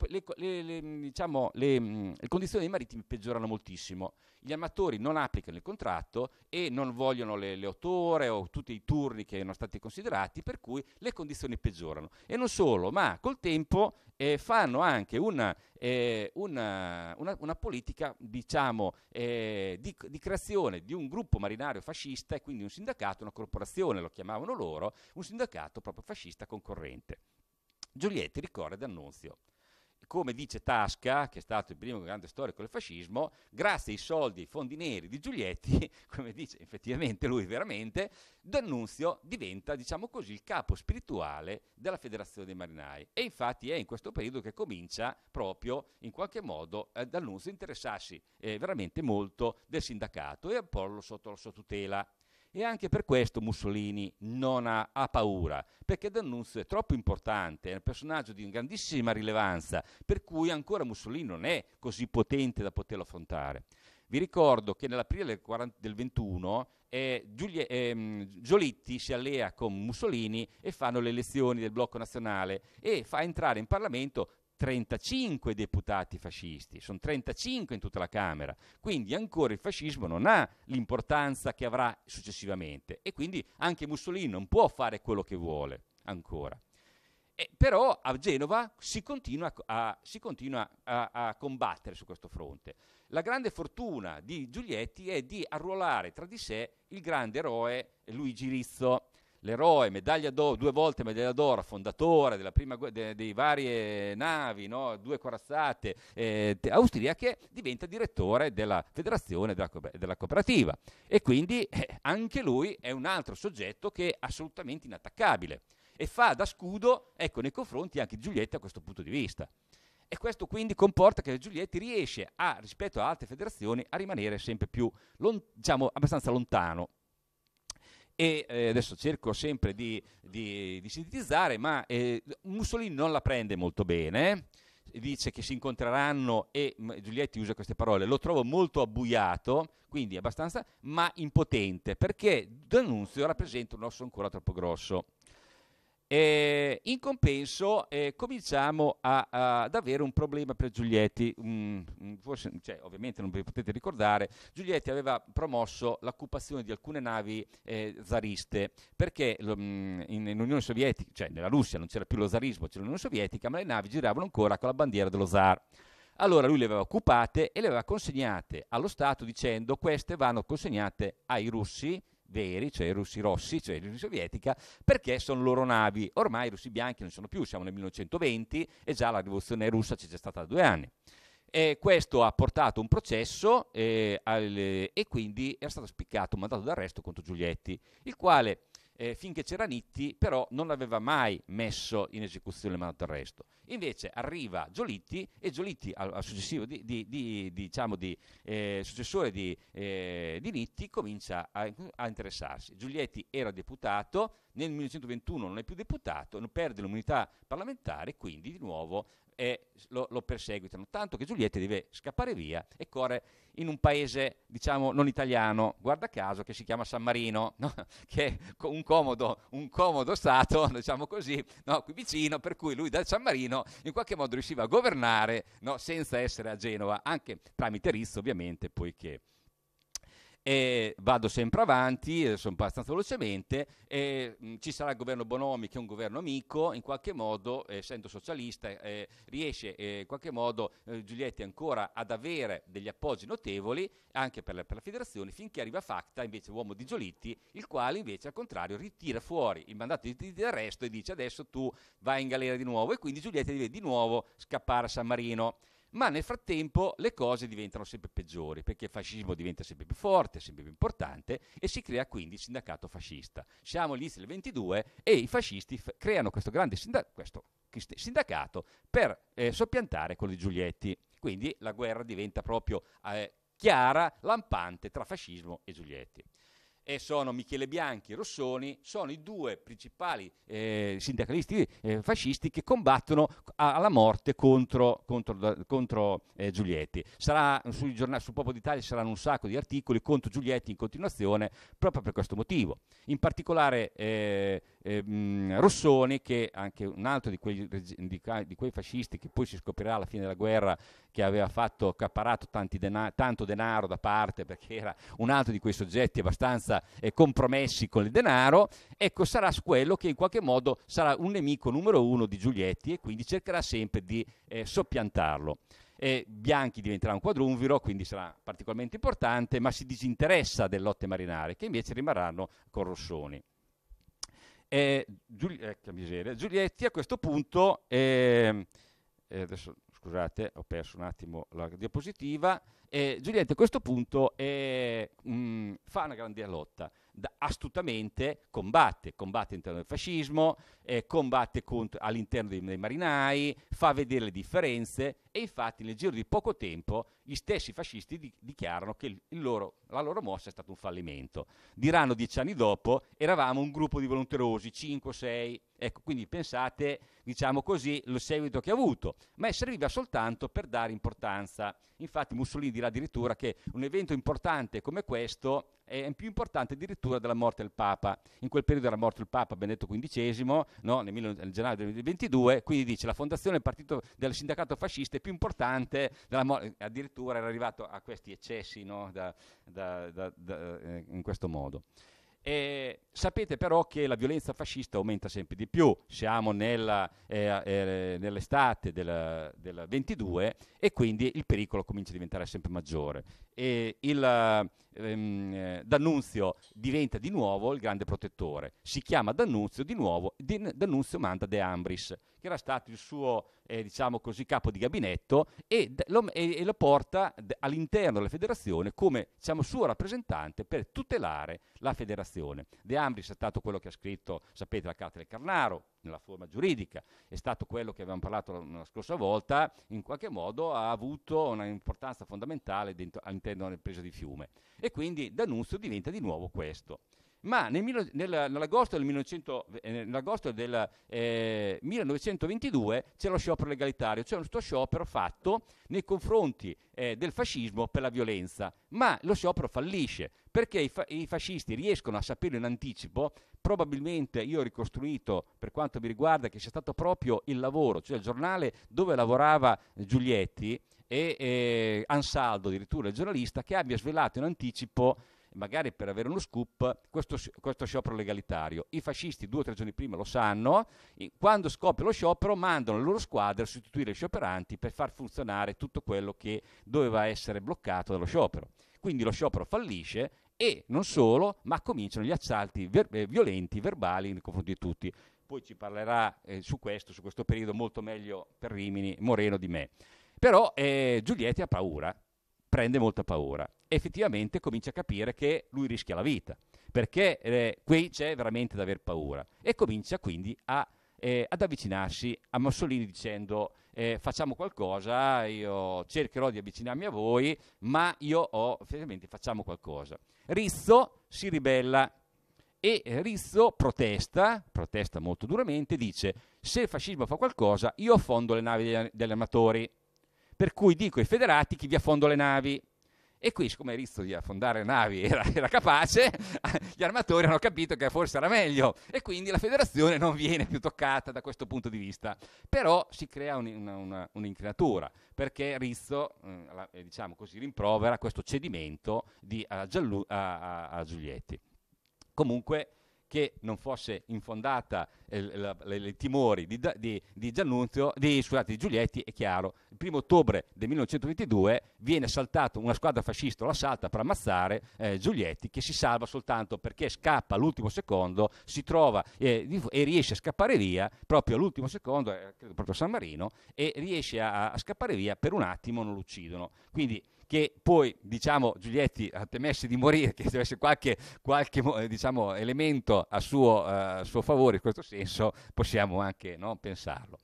le, diciamo, mm, le, condizioni dei marittimi peggiorano moltissimo. Gli armatori non applicano il contratto e non vogliono le, otto ore o tutti i turni che erano stati considerati, per cui le condizioni peggiorano. E non solo, ma col tempo eh, fanno anche una, eh, una, una, una politica diciamo, eh, di, di, creazione di un gruppo marinario fascista e quindi un sindacato, una corporazione, lo chiamavano loro, un sindacato proprio fascista concorrente. Giulietti ricorre D'Annunzio come dice Tasca, che è stato il primo grande storico del fascismo, grazie ai soldi e ai fondi neri di Giulietti, [LAUGHS] come dice effettivamente lui veramente, D'Annunzio diventa, diciamo così, il capo spirituale della Federazione dei Marinai. E infatti è in questo periodo che comincia proprio, in qualche modo, eh, D'Annunzio a interessarsi eh, veramente molto del sindacato e a porlo sotto la sua tutela. E anche per questo Mussolini non ha, ha, paura, perché D'Annunzio è troppo importante, è un personaggio di grandissima rilevanza, per cui ancora Mussolini non è così potente da poterlo affrontare. Vi ricordo che nell'aprile del, 40, 21 eh, Giulia, eh, Giolitti si allea con Mussolini e fanno le elezioni del blocco nazionale e fa entrare in Parlamento 35 deputati fascisti, sono 35 in tutta la Camera, quindi ancora il fascismo non ha l'importanza che avrà successivamente e quindi anche Mussolini non può fare quello che vuole ancora. E, però a Genova si continua, a, si continua a, a combattere su questo fronte. La grande fortuna di Giulietti è di arruolare tra di sé il grande eroe Luigi Rizzo, l'eroe, medaglia d'oro, due volte medaglia d'oro, fondatore della prima gu- de- dei varie eh, navi, no? due corazzate eh, austriache, diventa direttore della federazione della, co- della cooperativa. E quindi eh, anche lui è un altro soggetto che è assolutamente inattaccabile e fa da scudo ecco, nei confronti anche di Giulietti a questo punto di vista. E questo quindi comporta che Giulietti riesce a, rispetto a altre federazioni, a rimanere sempre più, lon- diciamo, abbastanza lontano e eh, adesso cerco sempre di, di, di sintetizzare, ma eh, Mussolini non la prende molto bene, dice che si incontreranno e Giulietti usa queste parole, lo trovo molto abbuiato, quindi abbastanza, ma impotente, perché D'Annunzio rappresenta un osso ancora troppo grosso. Eh, in compenso eh, cominciamo a, a, ad avere un problema per Giulietti, mm, mm, forse, cioè, ovviamente non vi potete ricordare, Giulietti aveva promosso l'occupazione di alcune navi eh, zariste perché lo, mm, in, in Unione Sovietica, cioè nella Russia non c'era più lo zarismo, c'era l'Unione Sovietica, ma le navi giravano ancora con la bandiera dello zar. Allora lui le aveva occupate e le aveva consegnate allo Stato dicendo queste vanno consegnate ai russi veri, cioè i russi rossi, cioè l'Unione Sovietica, perché sono loro navi. Ormai i russi bianchi non ci sono più, siamo nel 1920 e già la rivoluzione russa c'è già stata da due anni. E questo ha portato un processo eh, al, e quindi era stato spiccato un mandato d'arresto contro Giulietti, il quale eh, finché c'era Nitti però non l'aveva mai messo in esecuzione il mandato d'arresto. Invece arriva Giolitti e Giolitti al, al successivo di, di, di, diciamo di eh, successore di, eh, Nitti comincia a, a, interessarsi. Giulietti era deputato, nel 1921 non è più deputato, perde l'immunità parlamentare, quindi di nuovo e lo, lo, perseguitano, tanto che Giulietta deve scappare via e corre in un paese, diciamo, non italiano, guarda caso, che si chiama San Marino, no? [LAUGHS] che è un comodo, un comodo stato, [LAUGHS] diciamo così, no? qui vicino, per cui lui da San Marino in qualche modo riusciva a governare no? senza essere a Genova, anche tramite Rizzo ovviamente, poiché e vado sempre avanti, eh, sono abbastanza velocemente, e, mm, ci sarà il governo Bonomi che è un governo amico, in qualche modo, eh, essendo socialista, eh, riesce eh, in qualche modo eh, Giulietti ancora ad avere degli appoggi notevoli anche per la, per la federazione, finché arriva Facta, invece uomo di Giolitti, il quale invece al contrario ritira fuori il mandato di, di, di arresto e dice adesso tu vai in galera di nuovo e quindi Giulietti deve di nuovo scappare a San Marino ma nel frattempo le cose diventano sempre peggiori perché il fascismo diventa sempre più forte, sempre più importante e si crea quindi il sindacato fascista. Siamo all'inizio del 22 e i fascisti f- creano questo grande sindac- questo sindacato per eh, soppiantare quello di Giulietti. Quindi la guerra diventa proprio eh, chiara, lampante tra fascismo e Giulietti e sono Michele Bianchi e Rossoni, sono i due principali eh, sindacalisti eh, fascisti che combattono alla morte contro, contro, contro eh, Giulietti. Sarà, sul, giornale, sul Popolo d'Italia saranno un sacco di articoli contro Giulietti in continuazione proprio per questo motivo. In particolare eh, eh, mh, Rossoni, che è anche un altro di quei, di, di quei, fascisti che poi si scoprirà alla fine della guerra che aveva fatto, accaparato dena- tanto denaro da parte perché era un altro di quei soggetti abbastanza eh, compromessi con il denaro, ecco sarà quello che in qualche modo sarà un nemico numero uno di Giulietti e quindi cercherà sempre di eh, soppiantarlo. E eh, Bianchi diventerà un quadrumviro, quindi sarà particolarmente importante, ma si disinteressa delle lotte marinare, che invece rimarranno con Rossoni. Eh, Giul- eh, miseria, Giulietti a questo punto, ehm, eh, adesso, scusate ho perso un attimo la diapositiva, e Giulietta a questo punto eh, mh, mm, fa una grande lotta, da, astutamente combatte, combatte all'interno del fascismo, eh, combatte contro, all'interno dei, dei, marinai, fa vedere le differenze e infatti nel giro di poco tempo gli stessi fascisti di- dichiarano che loro, la loro mossa è stata un fallimento. Diranno dieci anni dopo, eravamo un gruppo di volonterosi, 5, 6, ecco, quindi pensate, diciamo così, lo seguito che ha avuto, ma serviva soltanto per dare importanza. Infatti Mussolini dirà addirittura che un evento importante come questo è più importante addirittura della morte del Papa. In quel periodo era morto il Papa Benedetto XV, no? nel, nel gennaio del 2022, quindi dice la fondazione del, partito, del sindacato fascista è più più importante, della, addirittura era arrivato a questi eccessi no? da, da, da, eh, in questo modo. E sapete però che la violenza fascista aumenta sempre di più, siamo nella, eh, eh, nell'estate del, 22 e quindi il pericolo comincia a diventare sempre maggiore. E il, ehm, eh, D'Annunzio diventa di nuovo il grande protettore. Si chiama D'Annunzio di nuovo D'Annunzio Manda De Ambris, che era stato il suo eh, diciamo così, capo di gabinetto, e lo, e, e lo porta all'interno della federazione come diciamo, suo rappresentante per tutelare la federazione. De Ambris è stato quello che ha scritto, sapete, la carta del Carnaro, nella forma giuridica, è stato quello che avevamo parlato la, la scorsa volta, in qualche modo ha avuto un'importanza fondamentale dentro, all'interno della presa di fiume. E quindi D'Annunzio diventa di nuovo questo ma nel, nel, nell'agosto, del, 1900, eh, nell'agosto del eh, 1922 c'è lo sciopero legalitario, cioè uno sciopero fatto nei confronti eh, del fascismo per la violenza, ma lo sciopero fallisce perché i, fa- i fascisti riescono a saperlo in anticipo, probabilmente io ho ricostruito per quanto mi riguarda che sia stato proprio il lavoro, cioè il giornale dove lavorava Giulietti, e eh, Ansaldo, addirittura il giornalista, che abbia svelato in anticipo magari per avere uno scoop, questo, questo sciopero legalitario. I fascisti due o tre giorni prima lo sanno, quando scoppia lo sciopero mandano le loro squadre a sostituire i scioperanti per far funzionare tutto quello che doveva essere bloccato dallo sciopero. Quindi lo sciopero fallisce e non solo, ma cominciano gli assalti ver- eh, violenti, verbali nei confronti di tutti. Poi ci parlerà eh, su questo, su questo periodo molto meglio per Rimini, Moreno di me. Però eh, Giulietti ha paura, prende molta paura effettivamente comincia a capire che lui rischia la vita, perché eh, qui c'è veramente da aver paura e comincia quindi a, eh, ad avvicinarsi a Mussolini dicendo eh, facciamo qualcosa, io cercherò di avvicinarmi a voi, ma io ho, effettivamente facciamo qualcosa. Rizzo si ribella e Rizzo protesta, protesta molto duramente, dice se il fascismo fa qualcosa io affondo le navi degli, degli armatori, per cui dico ai federati chi vi affondo le navi. E qui, siccome Rizzo di affondare navi [LAUGHS] era, era capace, [LAUGHS] gli armatori hanno capito che forse era meglio e quindi la federazione non viene più toccata da questo punto di vista. Però si crea un, una, una, un'incrinatura, perché Rizzo, mh, mm, eh, diciamo così, rimprovera questo cedimento di, a, Giallu, a, a, a Giulietti. Comunque che non fosse infondata i eh, timori di, di, di, di, scusate, di Giulietti è chiaro. Il primo ottobre del 1922 viene assaltato, una squadra fascista la salta per ammazzare eh, Giulietti che si salva soltanto perché scappa all'ultimo secondo, si trova eh, e riesce a scappare via proprio all'ultimo secondo, eh, proprio a San Marino, e riesce a, a scappare via per un attimo, non lo uccidono. Quindi che poi, diciamo, Giulietti temesse di morire, che ci avesse qualche, qualche diciamo, elemento a suo, eh, a suo, favore in questo senso, possiamo anche no, pensarlo.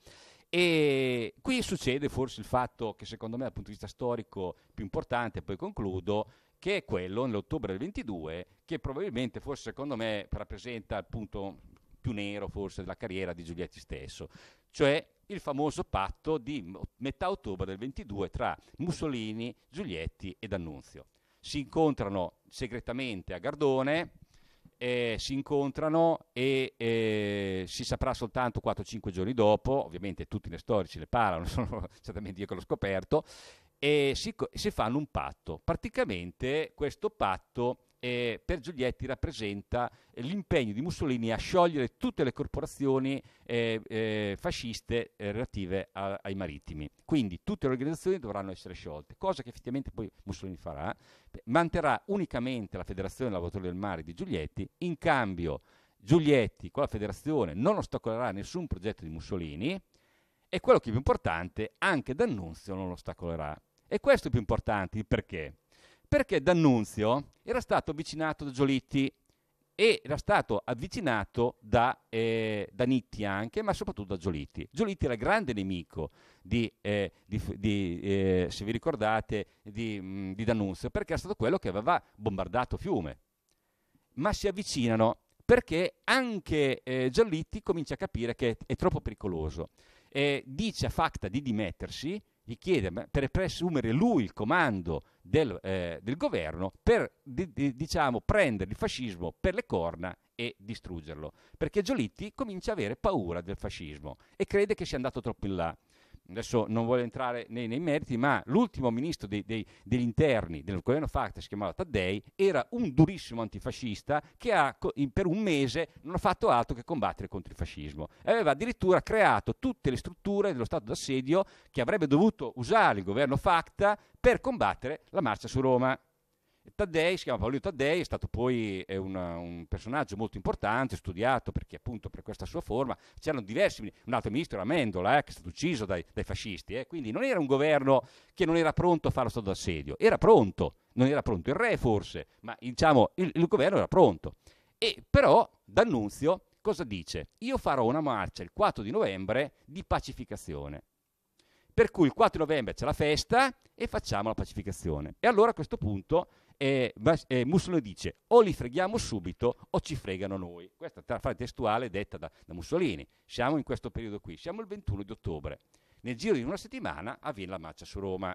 E qui succede forse il fatto che secondo me dal punto di vista storico più importante, poi concludo, che è quello nell'ottobre del 22, che probabilmente forse secondo me rappresenta il punto più nero forse della carriera di Giulietti stesso, cioè il famoso patto di metà ottobre del 22 tra Mussolini, Giulietti e D'Annunzio. Si incontrano segretamente a Gardone, eh, si incontrano e eh, si saprà soltanto 4-5 giorni dopo, ovviamente tutti gli storici le parlano, [LAUGHS] sono certamente io che l'ho scoperto, e si, si fanno un patto. Praticamente questo patto eh, per Giulietti rappresenta l'impegno di Mussolini a sciogliere tutte le corporazioni eh, eh, fasciste eh, relative a, ai marittimi. Quindi tutte le organizzazioni dovranno essere sciolte, cosa che effettivamente poi Mussolini farà, manterrà unicamente la Federazione dei Lavoratori del Mare di Giulietti in cambio Giulietti con la federazione non ostacolerà nessun progetto di Mussolini e quello che è più importante, anche D'Annunzio non lo ostacolerà. E questo è più importante, perché? perché D'Annunzio era stato avvicinato da Giolitti e era stato avvicinato da, eh, da Nitti anche, ma soprattutto da Giolitti. Giolitti era grande nemico di, eh, di, di eh, se vi ricordate, di, mh, di D'Annunzio, perché era stato quello che aveva bombardato Fiume. Ma si avvicinano perché anche eh, Giolitti comincia a capire che è, è troppo pericoloso. Eh, dice a Facta di dimettersi, gli chiede per presumere lui il comando del, eh, del governo per di, di, diciamo, prendere il fascismo per le corna e distruggerlo, perché Giolitti comincia a avere paura del fascismo e crede che sia andato troppo in là adesso non voglio entrare nei, nei meriti, ma l'ultimo ministro dei, dei, degli interni del governo Facta, si chiamava Taddei, era un durissimo antifascista che ha, in, per un mese non ha fatto altro che combattere contro il fascismo. E aveva addirittura creato tutte le strutture dello Stato d'assedio che avrebbe dovuto usare il governo Facta per combattere la marcia su Roma. Taddei, si chiama Paolo Taddei, è stato poi è una, un personaggio molto importante, studiato perché appunto per questa sua forma c'erano diversi, un altro ministro era Mendola eh, che è stato ucciso dai, dai fascisti, eh. quindi non era un governo che non era pronto a fare lo stato d'assedio, era pronto, non era pronto il re forse, ma diciamo il, il governo era pronto. E però D'Annunzio cosa dice? Io farò una marcia il 4 di novembre di pacificazione. Per cui il 4 novembre c'è la festa e facciamo la pacificazione. E allora a questo punto e, e Mussolini dice o li freghiamo subito o ci fregano noi. Questa è la frase testuale detta da, da Mussolini. Siamo in questo periodo qui, siamo il 21 di ottobre. Nel giro di una settimana avviene la marcia su Roma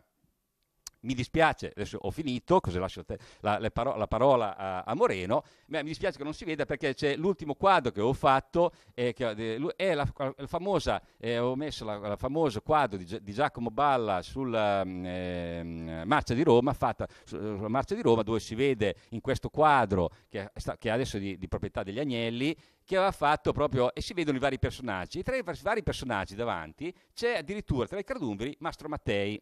mi dispiace, adesso ho finito, così lascio te, la, la, parola, la parola a, a, Moreno, mi dispiace che non si veda perché c'è l'ultimo quadro che ho fatto, eh, che, eh, è la, la famosa, eh, ho messo il famoso quadro di, di, Giacomo Balla sulla mm, eh, marcia di Roma, fatta sulla marcia di Roma dove si vede in questo quadro che, che adesso è di, di proprietà degli Agnelli, che aveva fatto proprio, e si vedono i vari personaggi, e tra i vari personaggi davanti c'è addirittura tra i cardumbri Mastro Mattei.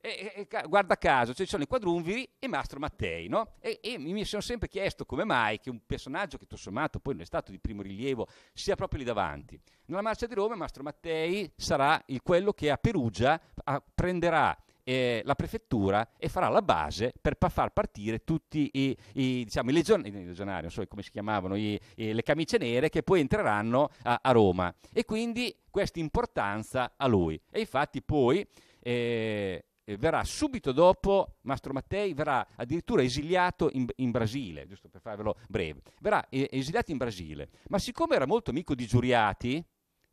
E, e, guarda caso, cioè ci sono i quadrumviri e Mastro Mattei, no? E, e mi sono sempre chiesto come mai che un personaggio che tutto sommato poi non è stato di primo rilievo sia proprio lì davanti. Nella marcia di Roma Mastro Mattei sarà il, quello che a Perugia a, prenderà eh, la prefettura e farà la base per pa- far partire tutti i, i, diciamo, i legionari, legionari, non so come si chiamavano, i, le camicie nere che poi entreranno a, a Roma. E quindi questa importanza a lui. E infatti poi... Eh, eh, verrà subito dopo, Mastro Mattei verrà addirittura esiliato in, in Brasile, giusto per farvelo breve, verrà eh, esiliato in Brasile, ma siccome era molto amico di Giuriati,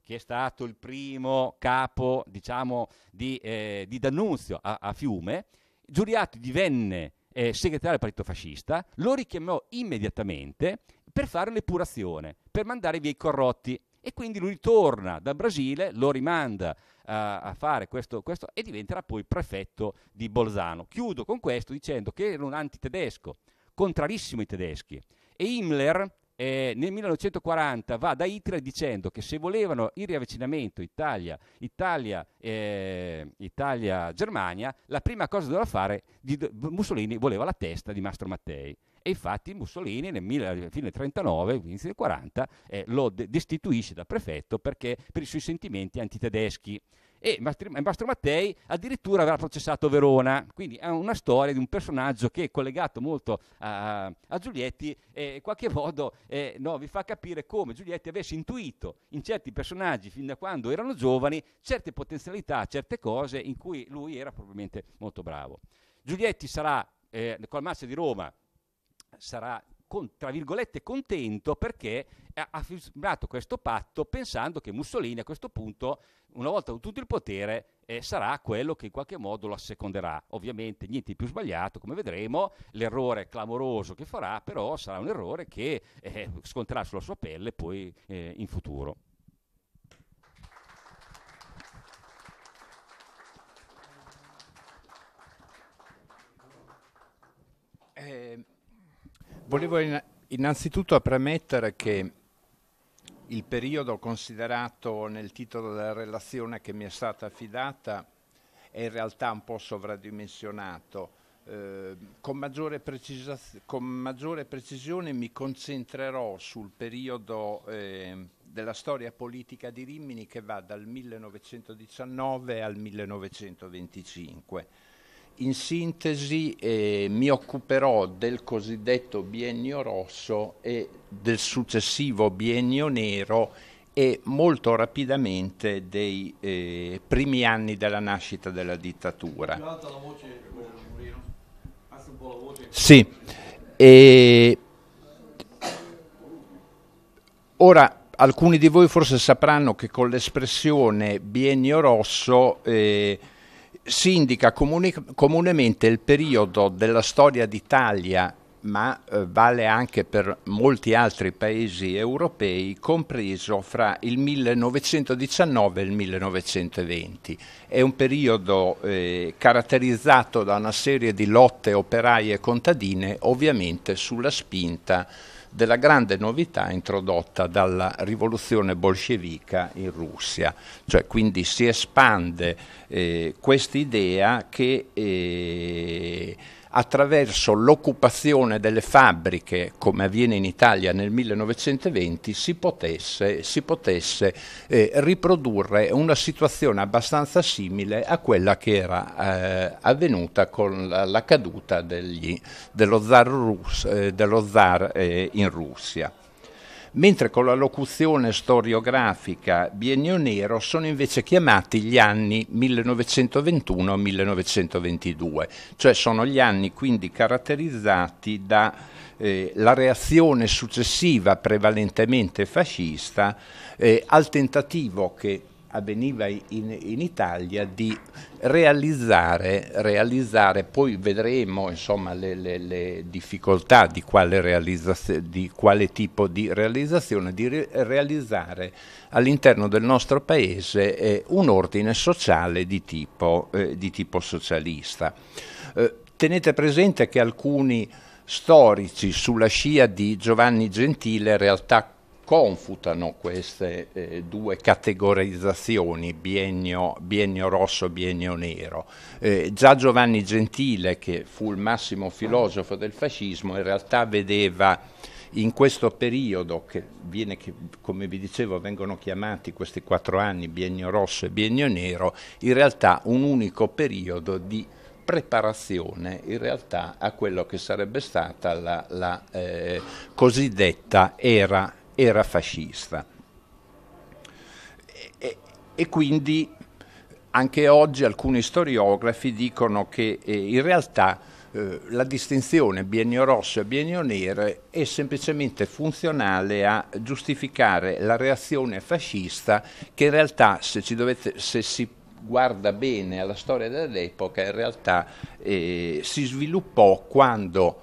che è stato il primo capo diciamo, di, eh, di D'Annunzio a, a, Fiume, Giuriati divenne eh, segretario del partito fascista, lo richiamò immediatamente per fare un'epurazione, per mandare via i corrotti. E quindi lui torna dal Brasile, lo rimanda a, eh, a fare questo, questo, e diventerà poi prefetto di Bolzano. Chiudo con questo dicendo che era un antitedesco, contrarissimo ai tedeschi. E Himmler eh, nel 1940 va da Hitler dicendo che se volevano il riavvicinamento Italia, Italia, eh, germania la prima cosa doveva fare, Mussolini voleva la testa di Mastro Mattei. E infatti Mussolini nel fine 39, inizio del 40, eh, lo de- destituisce da prefetto perché, per i suoi sentimenti antitedeschi. E Mastro Mattei addirittura aveva processato Verona, quindi è una storia di un personaggio che è collegato molto a, a Giulietti e in qualche modo eh, no, vi fa capire come Giulietti avesse intuito in certi personaggi fin da quando erano giovani certe potenzialità, certe cose in cui lui era probabilmente molto bravo. Giulietti sarà eh, col Massimo di Roma sarà con, tra virgolette contento perché ha firmato questo patto pensando che Mussolini a questo punto, una volta ottenuto il potere, eh, sarà quello che in qualche modo lo asseconderà. Ovviamente niente di più sbagliato, come vedremo, l'errore clamoroso che farà, però sarà un errore che eh, sconterà sulla sua pelle poi eh, in futuro. Eh, Volevo innanzitutto premettere che il periodo considerato nel titolo della relazione che mi è stata affidata è in realtà un po' sovradimensionato. Eh, con, maggiore con, maggiore precisione mi concentrerò sul periodo eh, della storia politica di Rimini che va dal 1919 al 1925 in sintesi eh, mi occuperò del cosiddetto biennio rosso e del successivo biennio nero e molto rapidamente dei eh, primi anni della nascita della dittatura. Sì. E... Ora, alcuni di voi forse sapranno che con l'espressione biennio rosso eh, si indica comune, comunemente il periodo della storia d'Italia, ma eh, vale anche per molti altri paesi europei, compreso fra il 1919 e il 1920. È un periodo eh, caratterizzato da una serie di lotte operaie e contadine, ovviamente sulla spinta della grande novità introdotta dalla rivoluzione bolscevica in Russia, cioè quindi si espande eh, quest'idea che eh, attraverso l'occupazione delle fabbriche, come avviene in Italia nel 1920, si potesse, si potesse eh, riprodurre una situazione abbastanza simile a quella che era eh, avvenuta con la, la caduta degli, dello zar, Rus, eh, dello zar eh, in Russia mentre con la locuzione storiografica biennio nero sono invece chiamati gli anni 1921-1922, cioè sono gli anni quindi caratterizzati da eh, la reazione successiva prevalentemente fascista eh, al tentativo che avveniva in, in Italia di realizzare, realizzare, poi vedremo insomma, le, le, le, difficoltà di quale, di quale, tipo di realizzazione, di re realizzare all'interno del nostro paese eh, un ordine sociale di tipo, eh, di tipo socialista. Eh, tenete presente che alcuni storici sulla scia di Giovanni Gentile in realtà confutano queste eh, due categorizzazioni, biennio, biennio rosso e biennio nero. Eh, già Giovanni Gentile, che fu il massimo filosofo del fascismo, in realtà vedeva in questo periodo, che viene, che, come vi dicevo vengono chiamati questi quattro anni, biennio rosso e biennio nero, in realtà un unico periodo di preparazione in realtà a quello che sarebbe stata la, la eh, cosiddetta era era fascista. E, e quindi anche oggi alcuni storiografi dicono che eh, in realtà eh, la distinzione biennio rosso e biennio nero è semplicemente funzionale a giustificare la reazione fascista che in realtà se, dovete, se si guarda bene alla storia dell'epoca in realtà eh, si sviluppò quando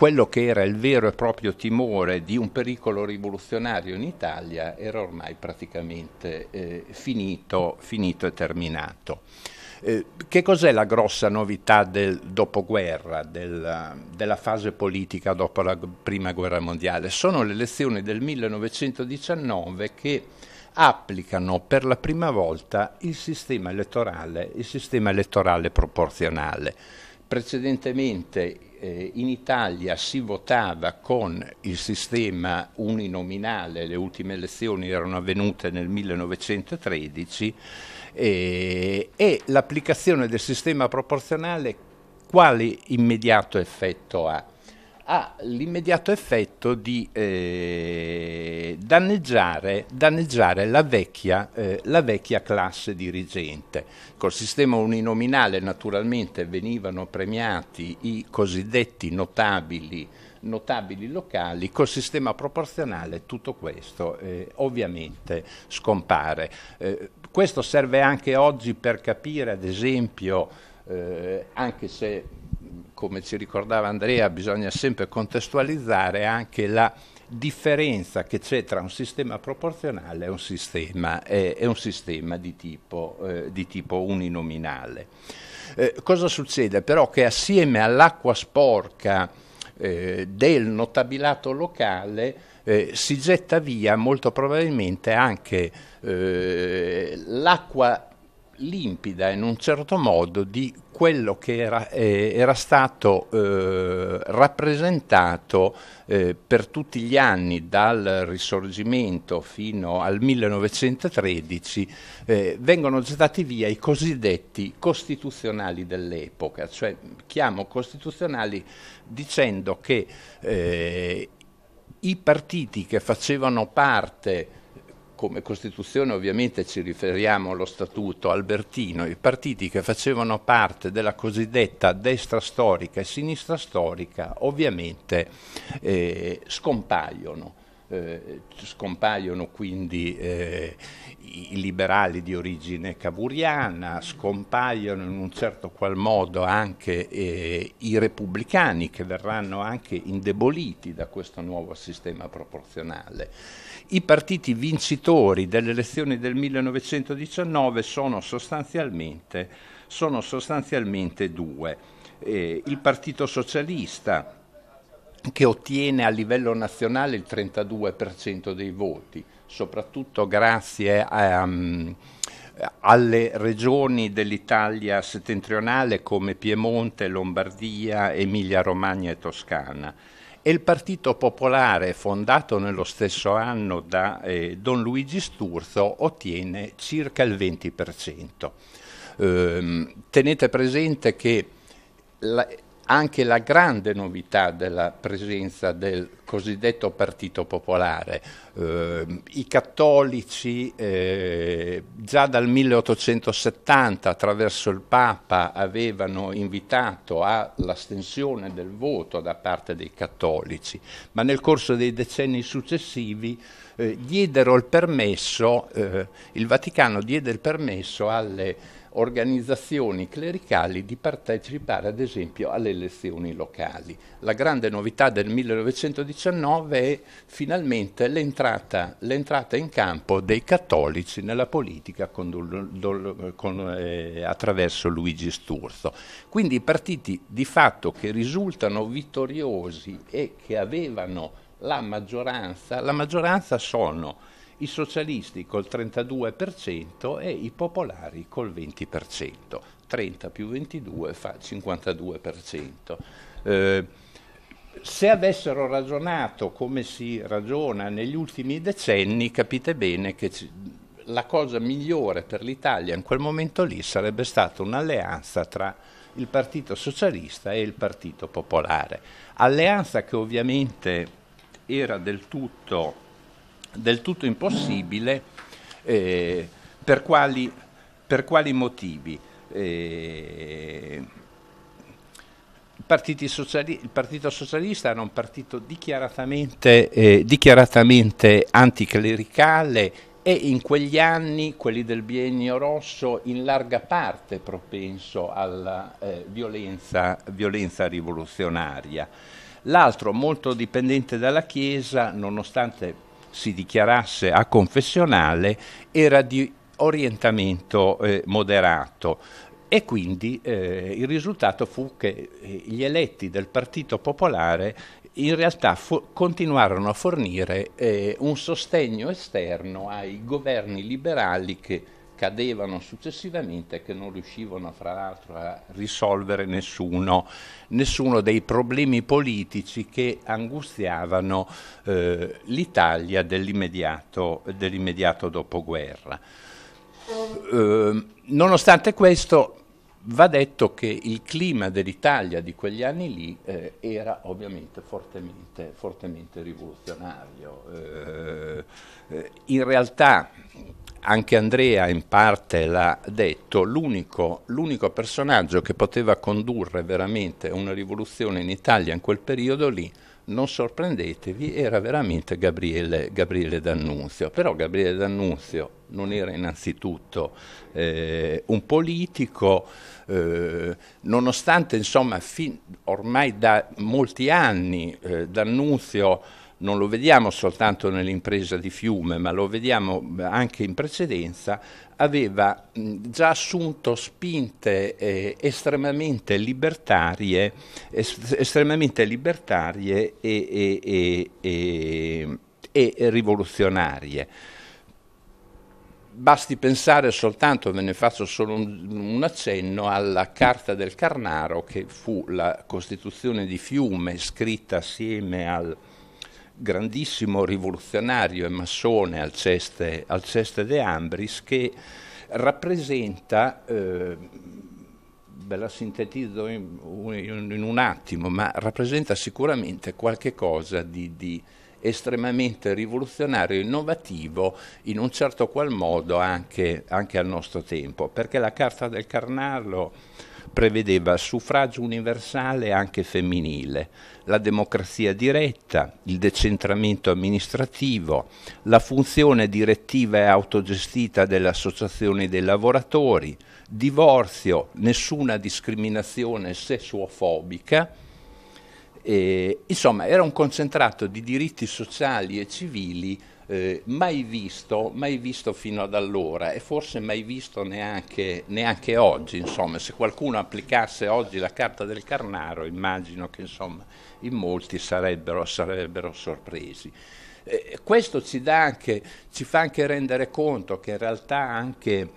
quello che era il vero e proprio timore di un pericolo rivoluzionario in Italia era ormai praticamente eh, finito, finito, e terminato. Eh, che cos'è la grossa novità del dopoguerra, della, della fase politica dopo la Prima Guerra Mondiale? Sono le elezioni del 1919 che applicano per la prima volta il sistema elettorale, il sistema elettorale proporzionale precedentemente eh, in Italia si votava con il sistema uninominale, le ultime elezioni erano avvenute nel 1913, eh, e l'applicazione del sistema proporzionale quale immediato effetto ha? ha l'immediato effetto di eh, danneggiare, danneggiare la, vecchia, eh, la, vecchia, classe dirigente. Col sistema uninominale naturalmente venivano premiati i cosiddetti notabili, notabili locali, col sistema proporzionale tutto questo eh, ovviamente scompare. Eh, questo serve anche oggi per capire ad esempio, eh, anche se come ci ricordava Andrea, bisogna sempre contestualizzare anche la differenza che c'è tra un sistema proporzionale e un sistema, eh, e un sistema di, tipo, eh, di, tipo, uninominale. Eh, cosa succede? Però che assieme all'acqua sporca eh, del notabilato locale eh, si getta via molto probabilmente anche eh, l'acqua limpida in un certo modo di quello che era, eh, era stato eh, rappresentato eh, per tutti gli anni dal risorgimento fino al 1913 eh, vengono gettati via i cosiddetti costituzionali dell'epoca, cioè chiamo costituzionali dicendo che eh, i partiti che facevano parte come Costituzione ovviamente ci riferiamo allo Statuto albertino, i partiti che facevano parte della cosiddetta destra storica e sinistra storica ovviamente eh, scompaiono. Eh, scompaiono quindi eh, i liberali di origine cavuriana, scompaiono in un certo qual modo anche eh, i repubblicani che verranno anche indeboliti da questo nuovo sistema proporzionale i partiti vincitori delle elezioni del 1919 sono sostanzialmente, sono sostanzialmente due. Eh, il Partito Socialista, che ottiene a livello nazionale il 32% dei voti, soprattutto grazie a, um, ehm, alle regioni dell'Italia settentrionale come Piemonte, Lombardia, Emilia-Romagna e Toscana e il Partito Popolare, fondato nello stesso anno da eh, Don Luigi Sturzo, ottiene circa il 20%. Eh, tenete presente che la, anche la grande novità della presenza del cosiddetto Partito Popolare. Eh, I cattolici eh, già dal 1870 attraverso il Papa avevano invitato all'astensione del voto da parte dei cattolici, ma nel corso dei decenni successivi eh, diedero il permesso, eh, il Vaticano diede il permesso alle organizzazioni clericali di partecipare ad esempio alle elezioni locali. La grande novità del 1919 è finalmente l'entrata, l'entrata in campo dei cattolici nella politica con, con, eh, attraverso Luigi Sturzo. Quindi i partiti di fatto che risultano vittoriosi e che avevano la maggioranza, la maggioranza sono i socialisti col 32% e i popolari col 20%. 30 più 22 fa 52%. Eh, se avessero ragionato come si ragiona negli ultimi decenni, capite bene che la cosa migliore per l'Italia in quel momento lì sarebbe stata un'alleanza tra il Partito Socialista e il Partito Popolare. Alleanza che ovviamente era del tutto del tutto impossibile eh, per, quali, per, quali, motivi. Eh, Sociali- il Partito Socialista era un partito dichiaratamente, eh, dichiaratamente, anticlericale e in quegli anni, quelli del biennio rosso, in larga parte propenso alla eh, violenza, violenza, rivoluzionaria. L'altro, molto dipendente dalla Chiesa, nonostante si dichiarasse a confessionale era di orientamento eh, moderato e quindi eh, il risultato fu che eh, gli eletti del Partito Popolare in realtà continuarono a fornire eh, un sostegno esterno ai governi liberali che cadevano successivamente che non riuscivano fra l'altro a risolvere nessuno, nessuno dei problemi politici che angustiavano eh, l'Italia dell'immediato, dell'immediato dopoguerra. Eh, nonostante questo, va detto che il clima dell'Italia di quegli anni lì eh, era ovviamente fortemente, fortemente rivoluzionario. Eh, eh in realtà anche Andrea in parte l'ha detto, l'unico, l'unico personaggio che poteva condurre veramente una rivoluzione in Italia in quel periodo lì non sorprendetevi, era veramente Gabriele, Gabriele, D'Annunzio. Però Gabriele D'Annunzio non era innanzitutto eh, un politico, eh, nonostante insomma fin, ormai da molti anni eh, D'Annunzio non lo vediamo soltanto nell'impresa di Fiume, ma lo vediamo anche in precedenza, aveva già assunto spinte eh, estremamente libertarie, estremamente libertarie e, e, e, e rivoluzionarie basti pensare soltanto, ve ne faccio solo un, un, accenno, alla Carta del Carnaro, che fu la Costituzione di Fiume scritta assieme al grandissimo rivoluzionario e massone Alceste, Alceste de Ambris che rappresenta, eh, la sintetizzo in, in, un attimo, ma rappresenta sicuramente qualche cosa di, di estremamente rivoluzionario e innovativo in un certo qual modo anche, anche, al nostro tempo, perché la carta del Carnallo prevedeva suffragio universale anche femminile, la democrazia diretta, il decentramento amministrativo, la funzione direttiva e autogestita delle associazioni dei lavoratori, divorzio, nessuna discriminazione sessuofobica. E, insomma, era un concentrato di diritti sociali e civili eh, mai, visto, mai visto fino ad allora e forse mai visto neanche, neanche oggi. Insomma. Se qualcuno applicasse oggi la carta del Carnaro immagino che insomma, in molti sarebbero, sarebbero sorpresi. Eh, questo ci, anche, ci fa anche rendere conto che in realtà anche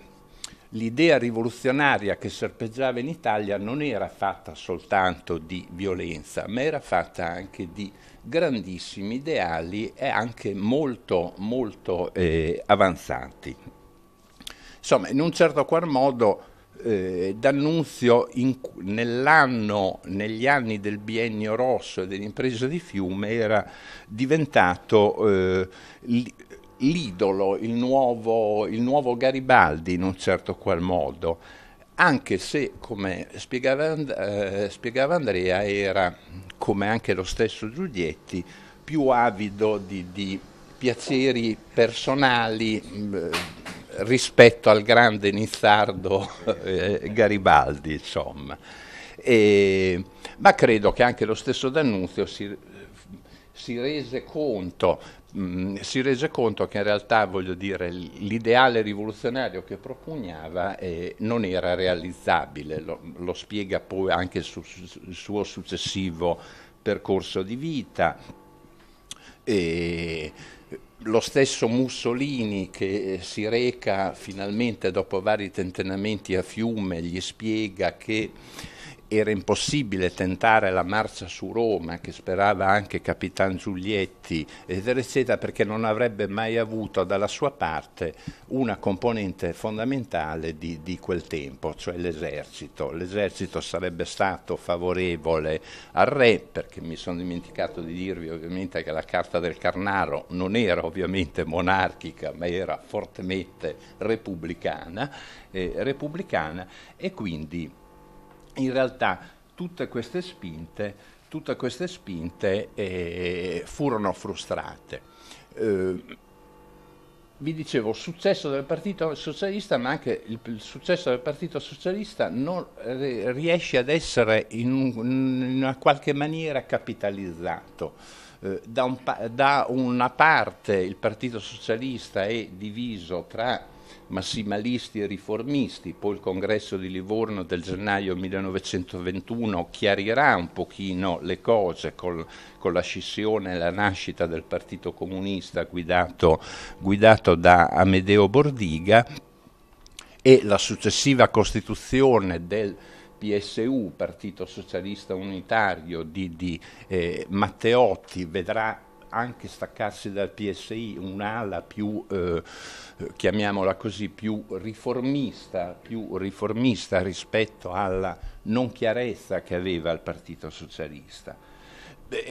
l'idea rivoluzionaria che serpeggiava in Italia non era fatta soltanto di violenza, ma era fatta anche di grandissimi ideali e anche molto, molto eh, avanzanti. Insomma, in un certo qual modo eh, D'Annunzio negli anni del biennio rosso e dell'impresa di Fiume era diventato eh, l'idolo, il nuovo, il nuovo Garibaldi in un certo qual modo, anche se, come spiegava, eh, spiegava Andrea, era, come anche lo stesso Giulietti, più avido di, di piaceri personali mh, rispetto al grande nizzardo [LAUGHS] eh, Garibaldi, insomma. E, ma credo che anche lo stesso D'Annunzio si, si rese conto mh, mm, si rese conto che in realtà, voglio dire, l'ideale rivoluzionario che propugnava eh, non era realizzabile, lo, lo, spiega poi anche il, su, il suo successivo percorso di vita. E, lo stesso Mussolini che eh, si reca finalmente dopo vari tentenamenti a Fiume gli spiega che era impossibile tentare la marcia su Roma, che sperava anche Capitan Giulietti, eccetera, eccetera, perché non avrebbe mai avuto dalla sua parte una componente fondamentale di, di quel tempo, cioè l'esercito. L'esercito sarebbe stato favorevole al re, perché mi sono dimenticato di dirvi ovviamente che la Carta del Carnaro non era ovviamente monarchica, ma era fortemente repubblicana, eh, repubblicana e quindi in realtà tutte queste spinte, tutte queste spinte eh, furono frustrate. Eh, vi dicevo, il successo del Partito Socialista, ma anche il, il successo del Partito Socialista non riesce ad essere in, un, in, una qualche maniera capitalizzato. Eh, da, un, da una parte il Partito Socialista è diviso tra massimalisti e riformisti, poi il congresso di Livorno del gennaio 1921 chiarirà un pochino le cose col, con la scissione e la nascita del partito comunista guidato, guidato da Amedeo Bordiga e la successiva costituzione del PSU, Partito Socialista Unitario di, di eh, Matteotti, vedrà anche staccarsi dal PSI, un'ala più, eh, chiamiamola così, più riformista, più riformista rispetto alla non chiarezza che aveva il Partito Socialista.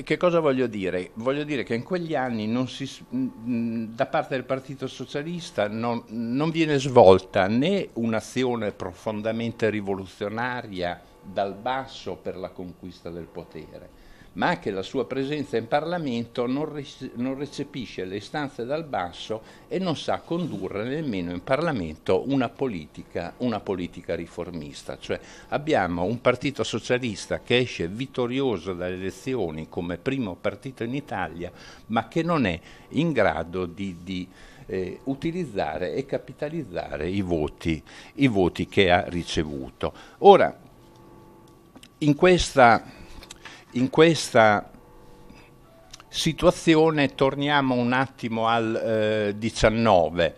Che cosa voglio dire? Voglio dire che in quegli anni si, da parte del Partito Socialista non, non viene svolta né un'azione profondamente rivoluzionaria dal basso per la conquista del potere, ma anche la sua presenza in Parlamento non, rece- non, recepisce le istanze dal basso e non sa condurre nemmeno in Parlamento una politica, una politica riformista. Cioè abbiamo un partito socialista che esce vittorioso dalle elezioni come primo partito in Italia, ma che non è in grado di, di eh, utilizzare e capitalizzare i voti, i voti che ha ricevuto. Ora, in questa in questa situazione torniamo un attimo al eh, 19.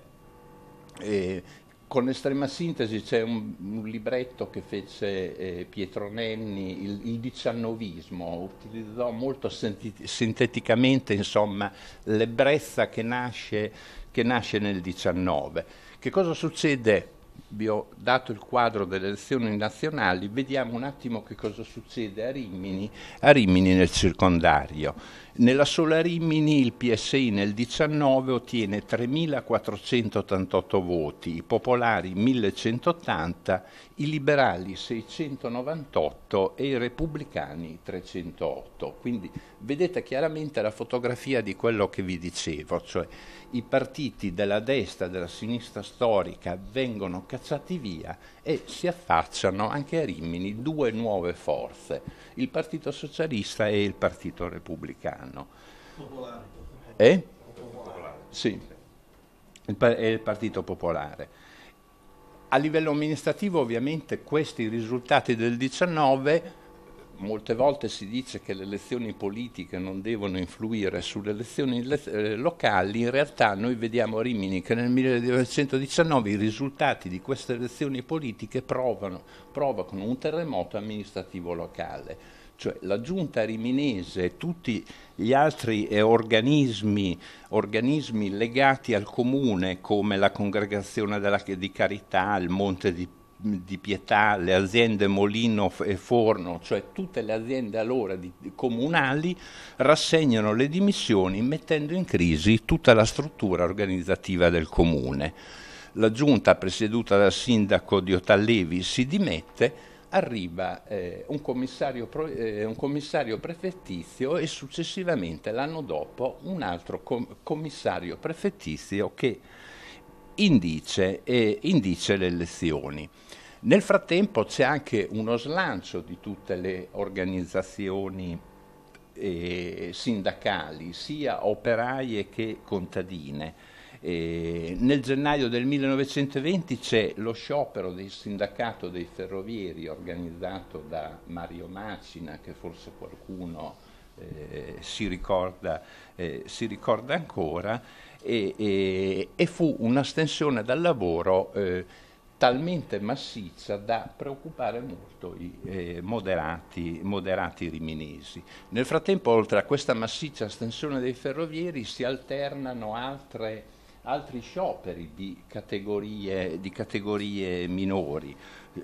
Eh, con estrema sintesi c'è un, un, libretto che fece eh, Pietro Nenni, il, il diciannovismo, utilizzò molto sinteticamente insomma, l'ebbrezza che nasce, che nasce nel 19. Che cosa succede vi ho dato il quadro delle elezioni nazionali, vediamo un attimo che cosa succede a Rimini, a Rimini nel circondario. Nella sola Rimini il PSI nel 19 ottiene 3.488 voti, i popolari 1.180, i liberali 698 e i repubblicani 308. Quindi vedete chiaramente la fotografia di quello che vi dicevo, cioè i partiti della destra, della sinistra storica vengono cacciati schiacciati via e si affacciano anche a Rimini due nuove forze, il Partito Socialista e il Partito Repubblicano. Popolare. Eh? Popolare. Sì, il, è il Partito Popolare. A livello amministrativo ovviamente questi risultati del 19 molte volte si dice che le elezioni politiche non devono influire sulle elezioni eh, locali, in realtà noi vediamo a Rimini che nel 1919 i risultati di queste elezioni politiche provano, provocano un terremoto amministrativo locale. Cioè la giunta riminese e tutti gli altri eh, organismi, organismi, legati al comune come la congregazione della, di carità, il Monte di di Pietà, le aziende Molino e Forno, cioè tutte le aziende allora di, comunali, rassegnano le dimissioni mettendo in crisi tutta la struttura organizzativa del comune. La giunta presieduta dal sindaco di Otallevi si dimette, arriva eh, un, commissario pro, eh, un, commissario prefettizio e successivamente l'anno dopo un altro com commissario prefettizio che indice, eh, indice le elezioni. Nel frattempo c'è anche uno slancio di tutte le organizzazioni eh, sindacali, sia operaie che contadine. Eh, nel gennaio del 1920 c'è lo sciopero del sindacato dei ferrovieri organizzato da Mario Macina, che forse qualcuno eh, si, ricorda, eh, si, ricorda, ancora, e, e, e fu un'astensione dal lavoro eh, talmente massiccia da preoccupare molto i eh, moderati, moderati, riminesi. Nel frattempo, oltre a questa massiccia estensione dei ferrovieri, si alternano altre, altri scioperi di categorie, di categorie minori.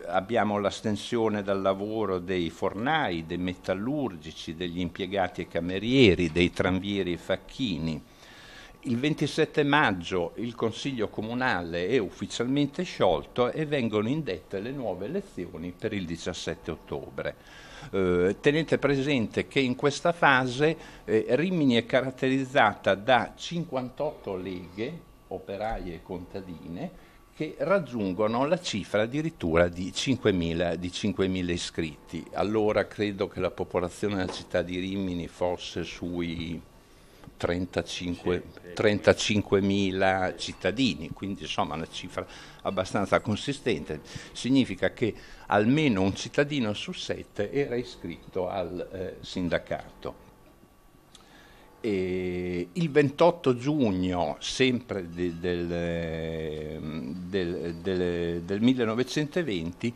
Abbiamo l'astensione dal lavoro dei fornai, dei metallurgici, degli impiegati e camerieri, dei tranvieri e facchini il 27 maggio il Consiglio Comunale è ufficialmente sciolto e vengono indette le nuove elezioni per il 17 ottobre. Eh, tenete presente che in questa fase eh, Rimini è caratterizzata da 58 leghe, operaie e contadine, che raggiungono la cifra addirittura di 5.000, di 5.000, iscritti. Allora credo che la popolazione della città di Rimini fosse sui 35, 35.000 cittadini, quindi insomma una cifra abbastanza consistente. Significa che almeno un cittadino su sette era iscritto al eh, sindacato. E il 28 giugno, sempre del, ehm, del, del, del 1920,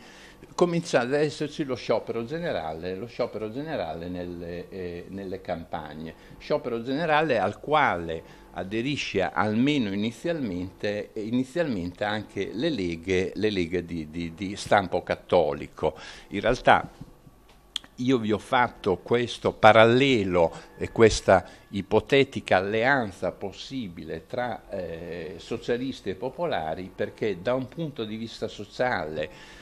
comincia ad esserci lo sciopero generale, lo sciopero generale nelle, eh, nelle, campagne, sciopero generale al quale aderisce almeno inizialmente, inizialmente anche le leghe, le leghe di, di, di stampo cattolico. In realtà io vi ho fatto questo parallelo e questa ipotetica alleanza possibile tra eh, socialisti e popolari perché da un punto di vista sociale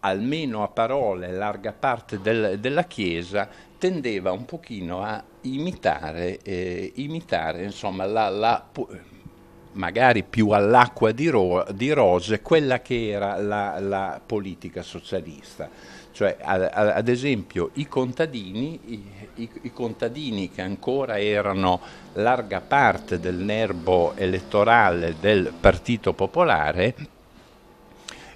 almeno a parole, larga parte del, della Chiesa tendeva un pochino a imitare, eh, imitare insomma, la, la, magari più all'acqua di, ro- di, rose quella che era la, la politica socialista. Cioè, ad esempio, i contadini, i, i, i contadini, che ancora erano larga parte del nervo elettorale del Partito Popolare,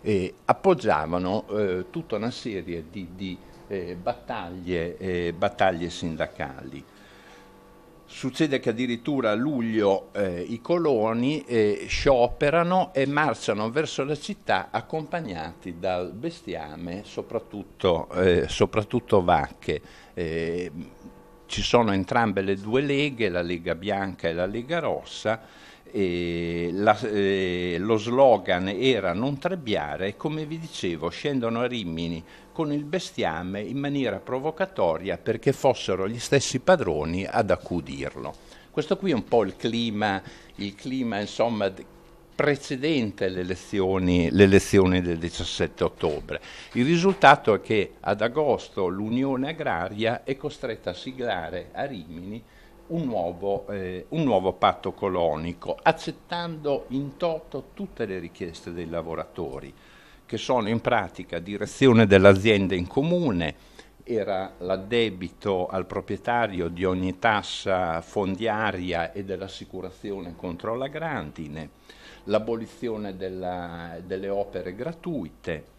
eh, appoggiavano eh, tutta una serie di, di eh, battaglie, eh, battaglie, sindacali. Succede che addirittura a luglio eh, i coloni eh, scioperano e marciano verso la città accompagnati dal bestiame, soprattutto, soprattutto vacche ci sono entrambe le due leghe, la Lega Bianca e la Lega Rossa, eh, la, eh, lo slogan era non trebbiare e come vi dicevo scendono a Rimini con il bestiame in maniera provocatoria perché fossero gli stessi padroni ad accudirlo. Questo qui è un po' il clima, il clima insomma, precedente le elezioni, del 17 ottobre. Il risultato è che ad agosto l'Unione Agraria è costretta a siglare a Rimini un nuovo, eh, un nuovo, patto colonico, accettando in toto tutte le richieste dei lavoratori, che sono in pratica direzione dell'azienda in comune, era l'addebito al proprietario di ogni tassa fondiaria e dell'assicurazione contro la grandine, l'abolizione della, delle opere gratuite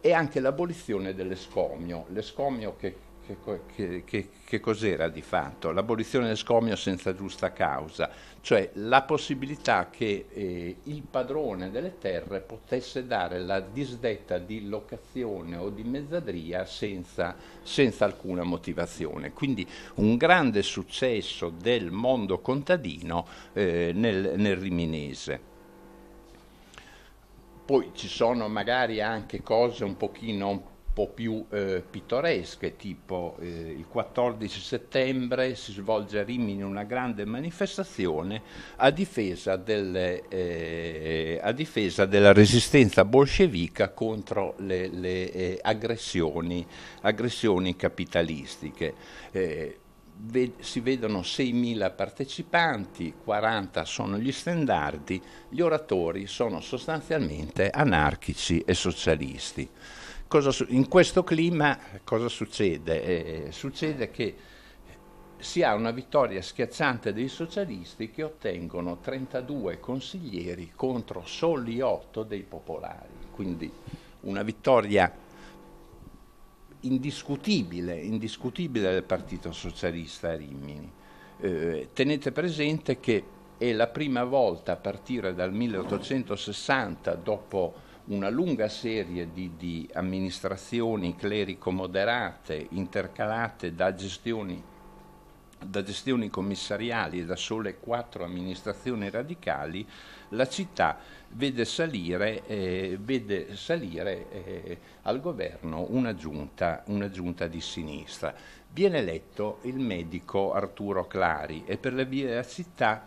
e anche l'abolizione dell'escomio. L'escomio che che, che, che, cos'era di fatto? L'abolizione del scomio senza giusta causa, cioè la possibilità che eh, il padrone delle terre potesse dare la disdetta di locazione o di mezzadria senza, senza alcuna motivazione. Quindi un grande successo del mondo contadino eh, nel, nel riminese. Poi ci sono magari anche cose un pochino po' più eh, pittoresche, tipo eh, il 14 settembre si svolge a Rimini una grande manifestazione a difesa, delle, eh, a difesa della resistenza bolscevica contro le, le eh, aggressioni, aggressioni, capitalistiche. Eh, Ved- si vedono 6.000 partecipanti, 40 sono gli standardi, gli oratori sono sostanzialmente anarchici e socialisti in questo clima cosa succede? Eh, succede che si ha una vittoria schiacciante dei socialisti che ottengono 32 consiglieri contro soli 8 dei popolari, quindi una vittoria indiscutibile, indiscutibile del Partito Socialista a Rimini. Eh, tenete presente che è la prima volta a partire dal 1860, dopo una lunga serie di, di amministrazioni clerico-moderate intercalate da gestioni, da gestioni commissariali e da sole quattro amministrazioni radicali, la città vede salire, eh, vede salire eh, al governo una giunta, una giunta di sinistra. Viene eletto il medico Arturo Clari e per le vie della città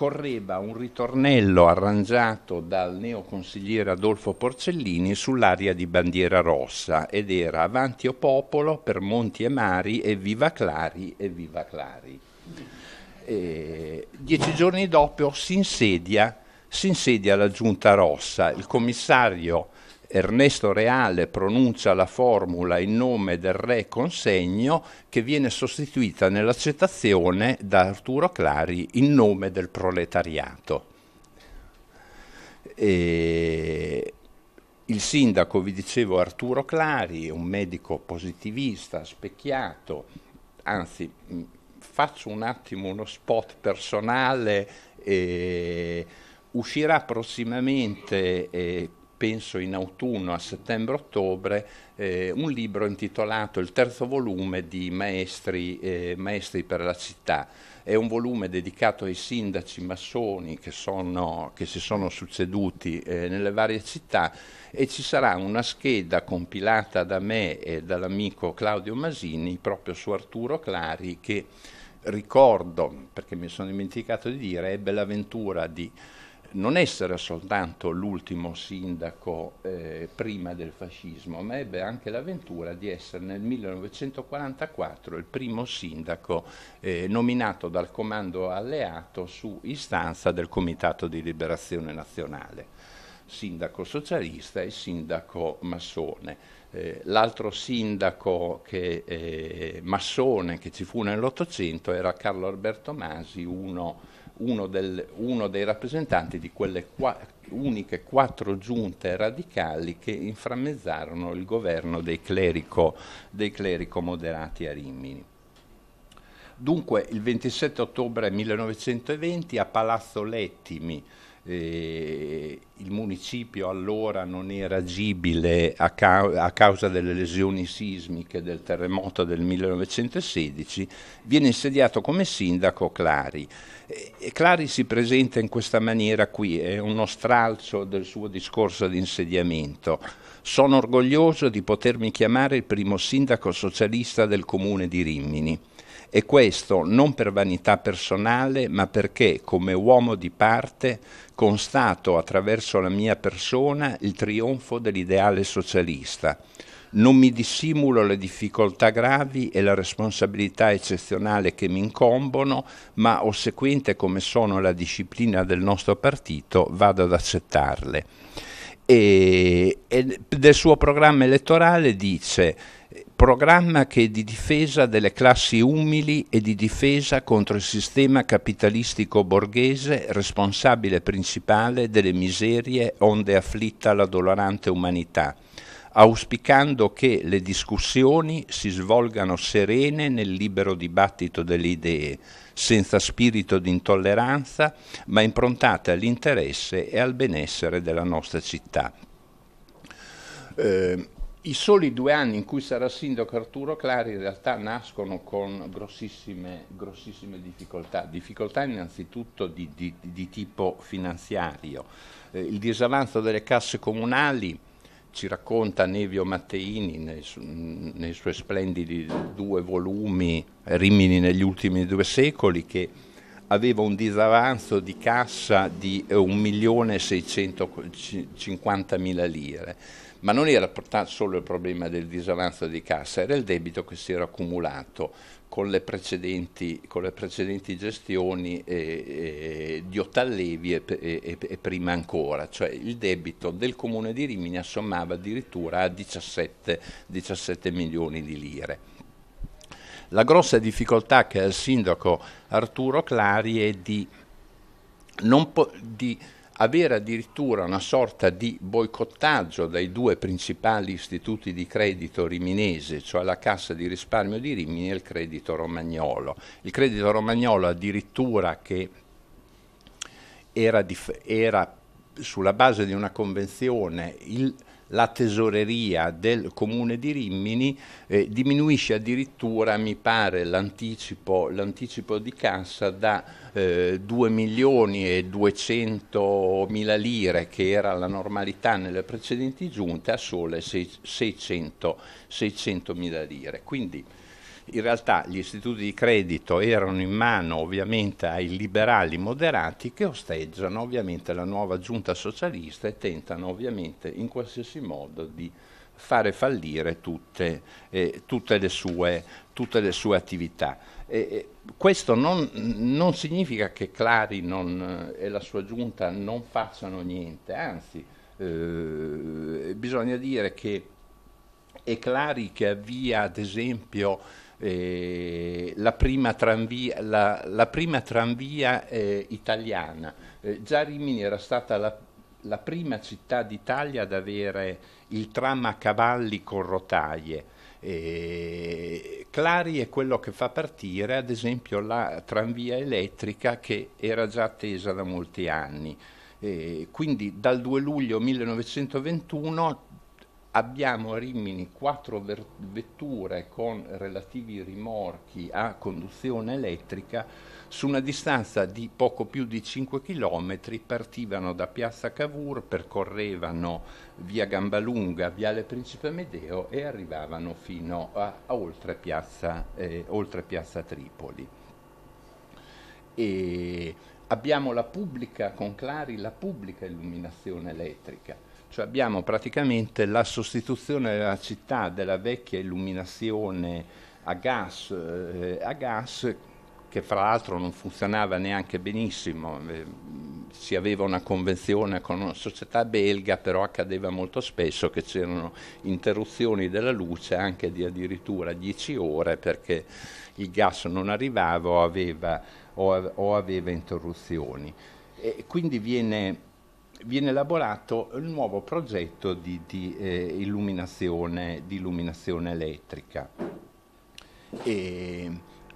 correva un ritornello arrangiato dal neoconsigliere Adolfo Porcellini sull'aria di bandiera rossa ed era Avanti o popolo per Monti e Mari e Viva Clari e Viva Clari. E dieci giorni dopo si insedia, si insedia la giunta rossa, il commissario Ernesto Reale pronuncia la formula in nome del re consegno che viene sostituita nell'accettazione da Arturo Clari in nome del proletariato. E il sindaco, vi dicevo, Arturo Clari, un medico positivista, specchiato, anzi faccio un attimo uno spot personale, eh, uscirà prossimamente eh, penso in autunno, a settembre-ottobre, eh, un libro intitolato Il terzo volume di Maestri, eh, Maestri, per la città. È un volume dedicato ai sindaci massoni che, sono, che si sono succeduti eh, nelle varie città e ci sarà una scheda compilata da me e dall'amico Claudio Masini proprio su Arturo Clari che ricordo, perché mi sono dimenticato di dire, ebbe l'avventura di non essere soltanto l'ultimo sindaco eh, prima del fascismo, ma ebbe anche l'avventura di essere nel 1944 il primo sindaco eh, nominato dal comando alleato su istanza del Comitato di Liberazione Nazionale, sindaco socialista e sindaco massone. Eh, l'altro sindaco che, eh, massone che ci fu nell'Ottocento era Carlo Alberto Masi, uno uno, del, uno dei rappresentanti di quelle qua, uniche quattro giunte radicali che inframmezzarono il governo dei clerico, dei clerico moderati a Rimini. Dunque, il 27 ottobre 1920 a Palazzo Lettimi, eh, il municipio allora non era agibile a, ca a, causa delle lesioni sismiche del terremoto del 1916, viene insediato come sindaco Clari. E Clari si presenta in questa maniera qui, è uno stralcio del suo discorso di insediamento. Sono orgoglioso di potermi chiamare il primo sindaco socialista del comune di Rimini e questo non per vanità personale, ma perché come uomo di parte constato attraverso la mia persona il trionfo dell'ideale socialista. Non mi dissimulo le difficoltà gravi e la responsabilità eccezionale che mi incombono, ma ossequente come sono la disciplina del nostro partito, vado ad accettarle. E, e del suo programma elettorale dice programma che è di difesa delle classi umili e di difesa contro il sistema capitalistico borghese responsabile principale delle miserie onde afflitta la dolorante umanità, auspicando che le discussioni si svolgano serene nel libero dibattito delle idee, senza spirito di intolleranza, ma improntate all'interesse e al benessere della nostra città. Eh, i soli due anni in cui sarà sindaco Arturo Clari in realtà nascono con grossissime, grossissime difficoltà, difficoltà innanzitutto di, di, di tipo finanziario. Eh, il disavanzo delle casse comunali ci racconta Nevio Matteini nei, su, nei suoi splendidi due volumi Rimini negli ultimi due secoli che aveva un disavanzo di cassa di 1.650.000 eh, lire ma non era solo il problema del disavanzo di cassa, era il debito che si era accumulato con le precedenti, con le precedenti gestioni eh, eh, di Ottallevi e, e, e, prima ancora, cioè il debito del comune di Rimini assommava addirittura a 17, 17 milioni di lire. La grossa difficoltà che ha il sindaco Arturo Clari è di, di avere addirittura una sorta di boicottaggio dai due principali istituti di credito riminese, cioè la Cassa di risparmio di Rimini e il Credito Romagnolo. Il Credito Romagnolo addirittura che era, era sulla base di una convenzione il, la tesoreria del comune di Rimini eh, diminuisce addirittura, mi pare, l'anticipo, di cassa da eh, 2 milioni e 200 mila lire che era la normalità nelle precedenti giunte a sole 600 mila lire. Quindi in realtà gli istituti di credito erano in mano ovviamente ai liberali moderati che osteggiano ovviamente la nuova giunta socialista e tentano ovviamente in qualsiasi modo di fare fallire tutte, eh, tutte, le, sue, tutte le, sue, attività. E, questo non, non, significa che Clari non, eh, e la sua giunta non facciano niente, anzi eh, bisogna dire che è Clari che avvia ad esempio eh, la prima tranvia, la, la prima tranvia eh, italiana. Eh, già Rimini era stata la, la prima città d'Italia ad avere il tram a cavalli con rotaie. E eh, Clari è quello che fa partire ad esempio la tranvia elettrica che era già attesa da molti anni. E eh, quindi dal 2 luglio 1921 abbiamo a Rimini quattro vetture con relativi rimorchi a conduzione elettrica su una distanza di poco più di 5 km partivano da Piazza Cavour, percorrevano via Gambalunga, viale Principe Medeo e arrivavano fino a, a oltre, piazza, eh, oltre Piazza Tripoli. E abbiamo la pubblica, con Clari, la pubblica illuminazione elettrica, cioè abbiamo praticamente la sostituzione della città della vecchia illuminazione a gas, eh, a gas che fra l'altro non funzionava neanche benissimo, eh, si aveva una convenzione con una società belga, però accadeva molto spesso che c'erano interruzioni della luce anche di addirittura 10 ore perché il gas non arrivava o aveva, o, o aveva interruzioni. E quindi viene, viene, elaborato il nuovo progetto di, di, eh, illuminazione, di illuminazione, elettrica. E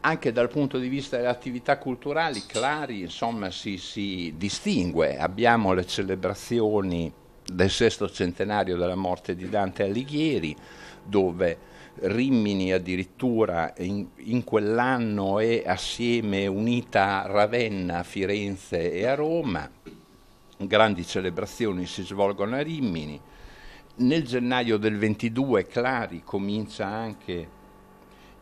anche dal punto di vista delle attività culturali, Clari insomma, si, si distingue. Abbiamo le celebrazioni del sesto centenario della morte di Dante Alighieri, dove Rimini addirittura in, in, quell'anno è assieme unita a Ravenna, Firenze e a Roma. Grandi celebrazioni si svolgono a Rimini. Nel gennaio del 22 Clari comincia anche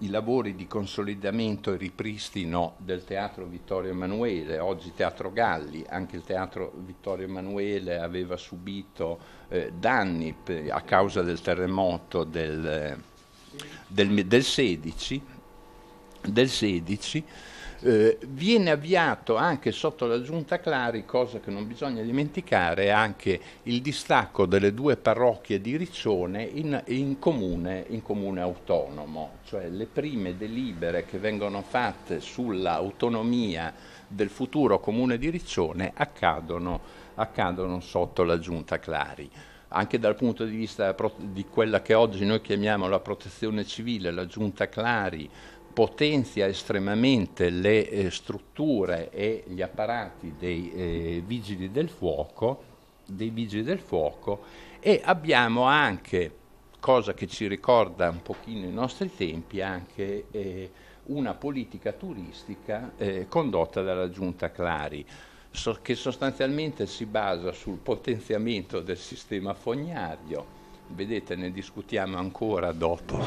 i lavori di consolidamento e ripristino del Teatro Vittorio Emanuele, oggi Teatro Galli, anche il Teatro Vittorio Emanuele aveva subito eh, danni a causa del terremoto del, eh, del, del 16, del 16 eh, viene avviato anche sotto la giunta Clari, cosa che non bisogna dimenticare, anche il distacco delle due parrocchie di Riccione in, in, comune, in comune, autonomo, cioè le prime delibere che vengono fatte sull'autonomia del futuro comune di Riccione accadono, accadono sotto la giunta Clari anche dal punto di vista di quella che oggi noi chiamiamo la protezione civile, la giunta Clari potenzia estremamente le eh, strutture e gli apparati dei, eh, vigili fuoco, dei vigili del fuoco e abbiamo anche, cosa che ci ricorda un pochino i nostri tempi, anche eh, una politica turistica eh, condotta dalla Giunta Clari so, che sostanzialmente si basa sul potenziamento del sistema fognario vedete ne discutiamo ancora dopo,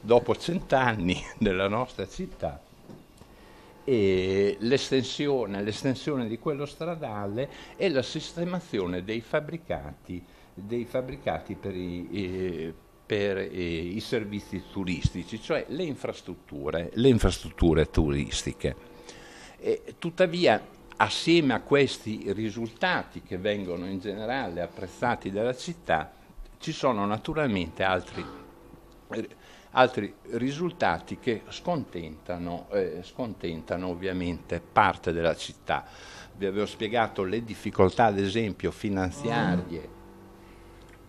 [LAUGHS] dopo cent'anni della nostra città e l'estensione, l'estensione di quello stradale e la sistemazione dei fabbricati, dei fabbricati per, i, eh, per eh, i, servizi turistici, cioè le infrastrutture, le infrastrutture turistiche. E, tuttavia, assieme a questi risultati che vengono in generale apprezzati dalla città, ci sono naturalmente altri, eh, altri risultati che scontentano, eh, scontentano ovviamente parte della città. Vi avevo spiegato le difficoltà, ad esempio, finanziarie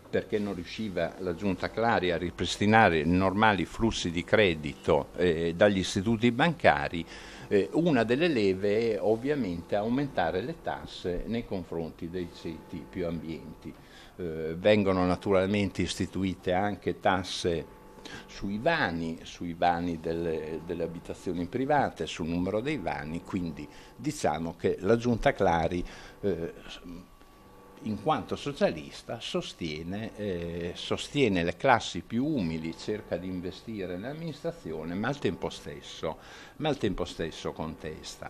perché non riusciva la giunta Clari a ripristinare normali flussi di credito eh, dagli istituti bancari, eh, una delle leve è ovviamente aumentare le tasse nei confronti dei ceti più ambienti eh, vengono naturalmente istituite anche tasse sui vani, sui vani delle, delle, abitazioni private, sul numero dei vani, quindi diciamo che la Giunta Clari eh, in quanto socialista sostiene, eh, sostiene, le classi più umili, cerca di investire nell'amministrazione, ma al tempo stesso, ma al tempo stesso contesta.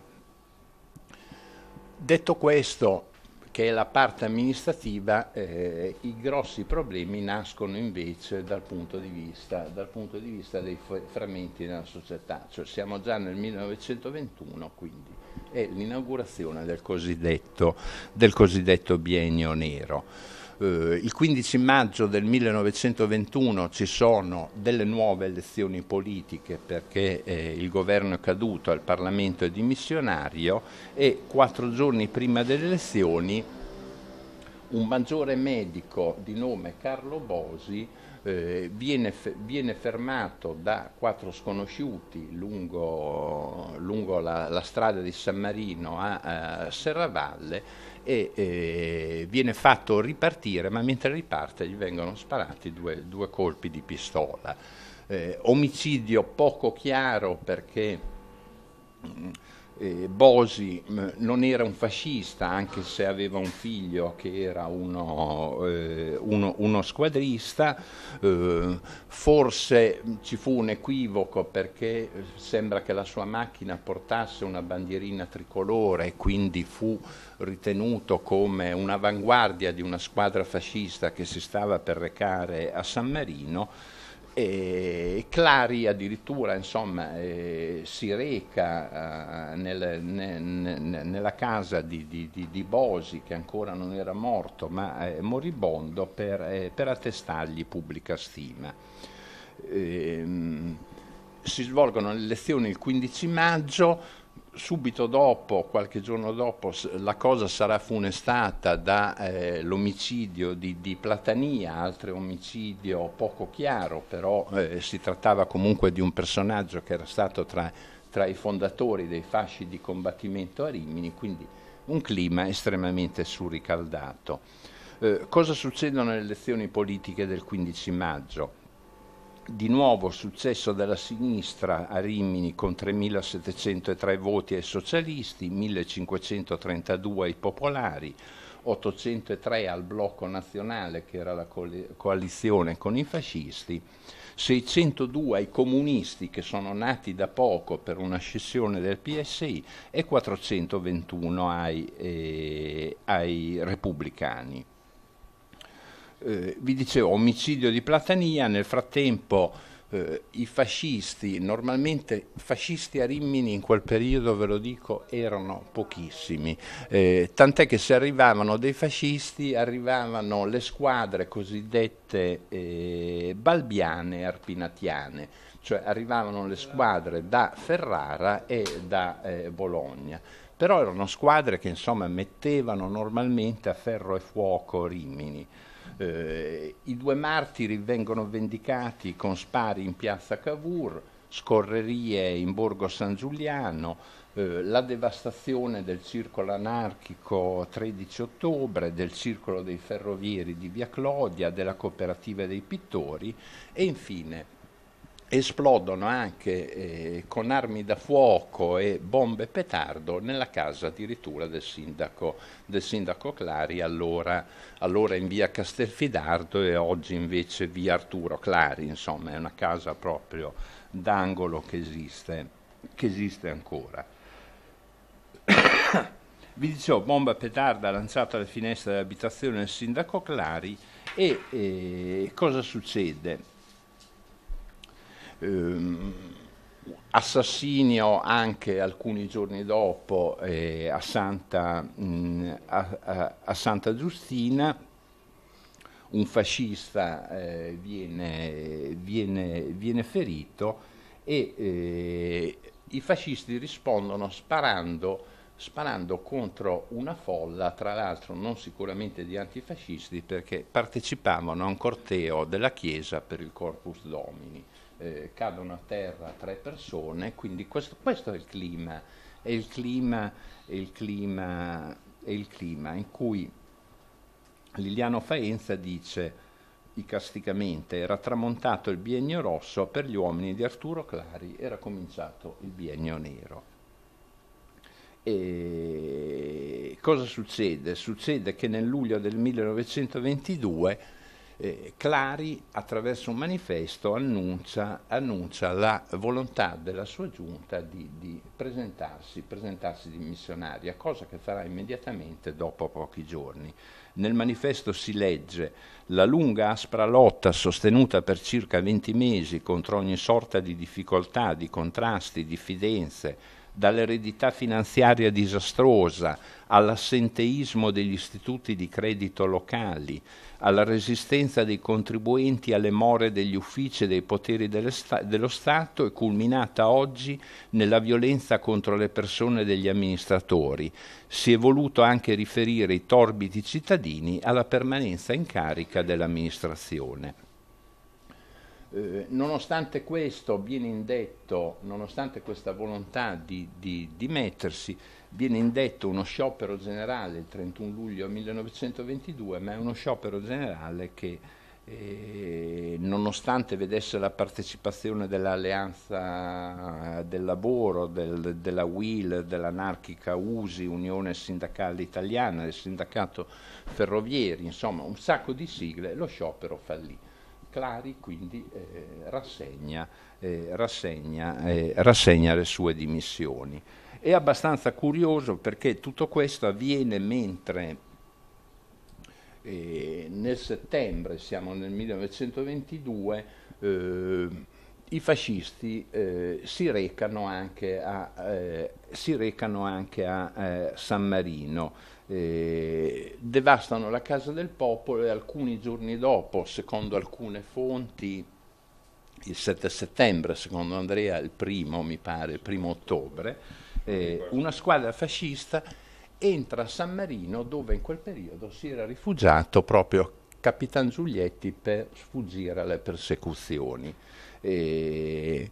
Detto questo, che è la parte amministrativa, eh, i grossi problemi nascono invece dal punto, vista, dal punto, di vista, dei frammenti della società, cioè siamo già nel 1921 quindi è l'inaugurazione del cosiddetto, del cosiddetto biennio nero. Eh, il 15 maggio del 1921 ci sono delle nuove elezioni politiche perché eh, il governo è caduto, il Parlamento è dimissionario e quattro giorni prima delle elezioni un maggiore medico di nome Carlo Bosi eh, viene, viene, fermato da quattro sconosciuti lungo, lungo la, la, strada di San Marino a, a Serravalle e eh, viene fatto ripartire, ma mentre riparte gli vengono sparati due, due colpi di pistola. Eh, omicidio poco chiaro perché mm, eh, Bosi mh, mm, non era un fascista, anche se aveva un figlio che era uno, eh, uno, uno squadrista, eh, forse mm, ci fu un equivoco perché eh, sembra che la sua macchina portasse una bandierina tricolore e quindi fu ritenuto come un'avanguardia di una squadra fascista che si stava per recare a San Marino e Clari addirittura insomma, eh, si reca eh, nel, ne, ne, nella casa di, di, di, Bosi che ancora non era morto ma eh, moribondo per, eh, per, attestargli pubblica stima. Ehm, si svolgono le elezioni il 15 maggio, subito dopo, qualche giorno dopo, la cosa sarà funestata dall'omicidio eh, di, di, Platania, altro omicidio poco chiaro, però eh, si trattava comunque di un personaggio che era stato tra, tra, i fondatori dei fasci di combattimento a Rimini, quindi un clima estremamente surricaldato. Eh, cosa succedono le elezioni politiche del 15 maggio? di nuovo successo della sinistra a Rimini con 3.703 voti ai socialisti, 1.532 ai popolari, 803 al blocco nazionale che era la coalizione con i fascisti, 602 ai comunisti che sono nati da poco per una scissione del PSI e 421 ai, eh, ai repubblicani eh, vi dicevo, omicidio di Platania, nel frattempo eh, i fascisti, normalmente fascisti a Rimini in quel periodo, ve lo dico, erano pochissimi, eh, tant'è che se arrivavano dei fascisti arrivavano le squadre cosiddette eh, balbiane e arpinatiane, cioè arrivavano le squadre da Ferrara e da eh, Bologna però erano squadre che insomma mettevano normalmente a ferro e fuoco Rimini. Eh, I due martiri vengono vendicati con spari in piazza Cavour, scorrerie in Borgo San Giuliano, eh, la devastazione del circolo anarchico 13 ottobre, del circolo dei ferrovieri di Via Clodia, della cooperativa dei pittori e infine esplodono anche eh, con armi da fuoco e bombe petardo nella casa addirittura del sindaco, del sindaco Clari, allora, allora, in via Castelfidardo e oggi invece via Arturo Clari, insomma è una casa proprio d'angolo che esiste, che esiste ancora. [COUGHS] Vi dicevo, bomba petarda lanciata alle finestre dell'abitazione del sindaco Clari e eh, cosa succede? Ehm, assassinio anche alcuni giorni dopo eh, a, Santa, mh, mm, a, a, a, Santa, Giustina, un fascista eh, viene, viene, viene, ferito e eh, i fascisti rispondono sparando, sparando contro una folla, tra l'altro non sicuramente di antifascisti, perché partecipavano a un corteo della Chiesa per il Corpus Domini eh, cadono a terra tre persone, quindi questo, questo è il clima, è il clima, è il clima, è il clima in cui Liliano Faenza dice icasticamente era tramontato il biennio rosso per gli uomini di Arturo Clari era cominciato il biennio nero e cosa succede? Succede che nel luglio del 1922 eh, Clari attraverso un manifesto annuncia, annuncia, la volontà della sua giunta di, di presentarsi, presentarsi di cosa che farà immediatamente dopo pochi giorni. Nel manifesto si legge la lunga aspra lotta sostenuta per circa 20 mesi contro ogni sorta di difficoltà, di contrasti, diffidenze, dall'eredità finanziaria disastrosa all'assenteismo degli istituti di credito locali, alla resistenza dei contribuenti alle more degli uffici e dei poteri dello Stato e culminata oggi nella violenza contro le persone degli amministratori. Si è voluto anche riferire i torbidi cittadini alla permanenza in carica dell'amministrazione. Eh, nonostante questo viene indetto, nonostante questa volontà di, di dimettersi, viene indetto uno sciopero generale il 31 luglio 1922, ma è uno sciopero generale che eh, nonostante vedesse la partecipazione dell'alleanza eh, del lavoro, del, della WIL, dell'anarchica USI, Unione Sindacale Italiana, del sindacato ferrovieri, insomma un sacco di sigle, lo sciopero fallì. Clari quindi eh, rassegna, eh, rassegna, eh, rassegna le sue dimissioni. È abbastanza curioso perché tutto questo avviene mentre eh, nel settembre, siamo nel 1922, eh, i fascisti eh, si recano anche a, eh, recano anche a eh, San Marino, eh, devastano la casa del popolo e alcuni giorni dopo, secondo alcune fonti, il 7 settembre, secondo Andrea il primo, mi pare, il primo ottobre, eh, una squadra fascista entra a San Marino dove in quel periodo si era rifugiato proprio Capitan Giulietti per sfuggire alle persecuzioni. E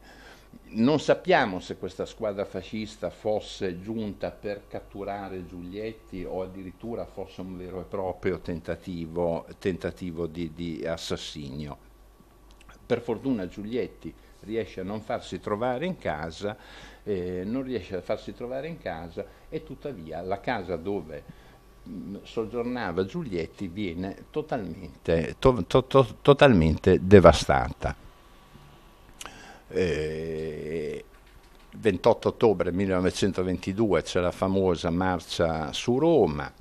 non sappiamo se questa squadra fascista fosse giunta per catturare Giulietti o addirittura fosse un vero e proprio tentativo, tentativo di, di assassinio. Per fortuna Giulietti riesce a non farsi trovare in casa eh, non riesce a farsi trovare in casa e tuttavia la casa dove mm, soggiornava Giulietti viene totalmente, to, to, to, totalmente devastata. Eh, 28 ottobre 1922 c'è la famosa marcia su Roma,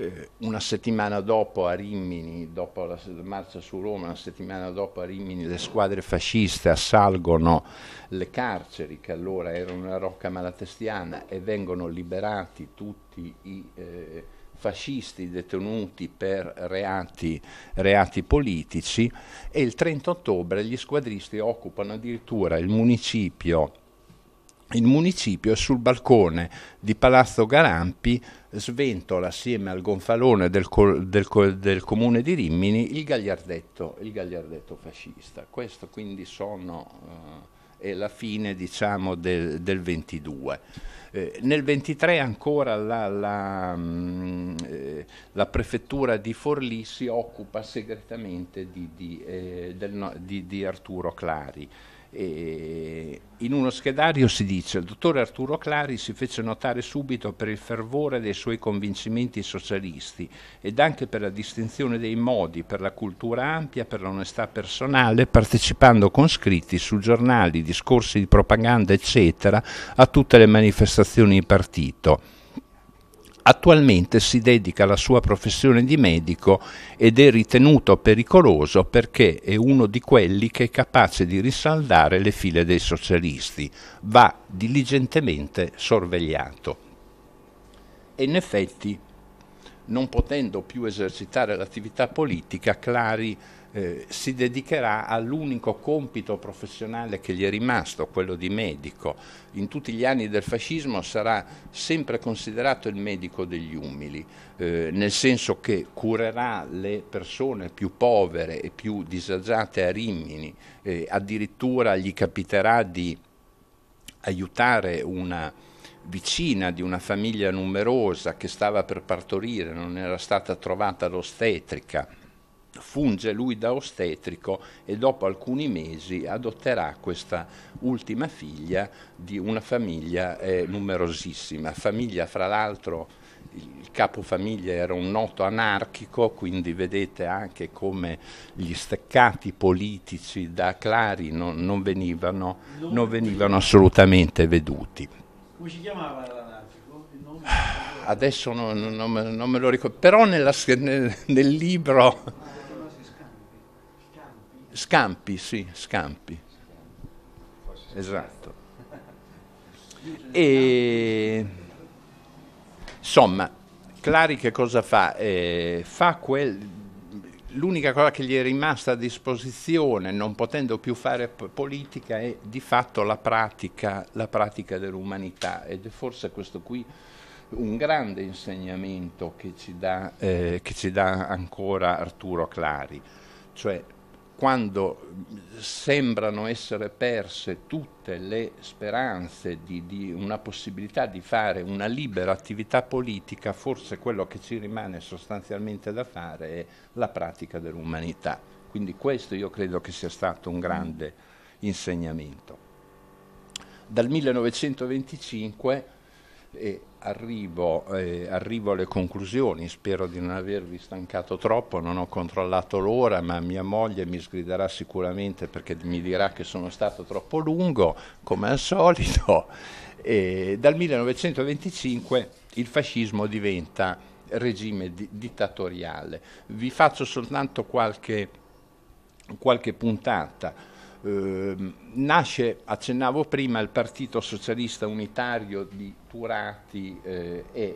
eh, una settimana dopo a Rimini, dopo la marcia su Roma, una settimana dopo a Rimini le squadre fasciste assalgono le carceri che allora erano una rocca malatestiana e vengono liberati tutti i eh, fascisti detenuti per reati, reati, politici e il 30 ottobre gli squadristi occupano addirittura il municipio il municipio sul balcone di Palazzo Garampi sventola assieme al gonfalone del, col, del, del comune di Rimini il gagliardetto, il gagliardetto, fascista. Questo quindi sono, eh, è la fine diciamo, del, del 22. Eh, nel 23 ancora la, la, mh, mm, eh, la, prefettura di Forlì si occupa segretamente di, di, eh, del, di, di Arturo Clari. Eh, in uno schedario si dice il dottor Arturo Clari si fece notare subito per il fervore dei suoi convincimenti socialisti ed anche per la distinzione dei modi, per la cultura ampia, per l'onestà personale, partecipando con scritti su giornali, discorsi di propaganda, eccetera, a tutte le manifestazioni di partito Attualmente si dedica alla sua professione di medico ed è ritenuto pericoloso perché è uno di quelli che è capace di risaldare le file dei socialisti. Va diligentemente sorvegliato. E in effetti, non potendo più esercitare l'attività politica, Clari eh, si dedicherà all'unico compito professionale che gli è rimasto, quello di medico. In tutti gli anni del fascismo sarà sempre considerato il medico degli umili, eh, nel senso che curerà le persone più povere e più disagiate a Rimini, eh, addirittura gli capiterà di aiutare una vicina di una famiglia numerosa che stava per partorire, non era stata trovata l'ostetrica funge lui da ostetrico e dopo alcuni mesi adotterà questa ultima figlia di una famiglia eh, numerosissima, famiglia fra l'altro il capofamiglia era un noto anarchico, quindi vedete anche come gli steccati politici da Clari non, non, venivano, non venivano, assolutamente veduti. Come si chiamava l'anarchico? Adesso non, non, me lo ricordo, però nella, nel, nel libro Scampi, sì, Scampi. Esatto. E insomma, Clari che cosa fa? Eh, fa quel, l'unica cosa che gli è rimasta a disposizione, non potendo più fare politica, è di fatto la pratica, la pratica dell'umanità ed è forse questo qui un grande insegnamento che ci dà, eh, che ci dà ancora Arturo Clari, cioè quando sembrano essere perse tutte le speranze di, di, una possibilità di fare una libera attività politica, forse quello che ci rimane sostanzialmente da fare è la pratica dell'umanità. Quindi questo io credo che sia stato un grande insegnamento. Dal 1925 eh, Arrivo, eh, arrivo, alle conclusioni, spero di non avervi stancato troppo, non ho controllato l'ora, ma mia moglie mi sgriderà sicuramente perché mi dirà che sono stato troppo lungo, come al solito. E dal 1925 il fascismo diventa regime di- dittatoriale. Vi faccio soltanto qualche, qualche puntata Ehm, nasce, accennavo prima, il Partito Socialista Unitario di Turati eh, e,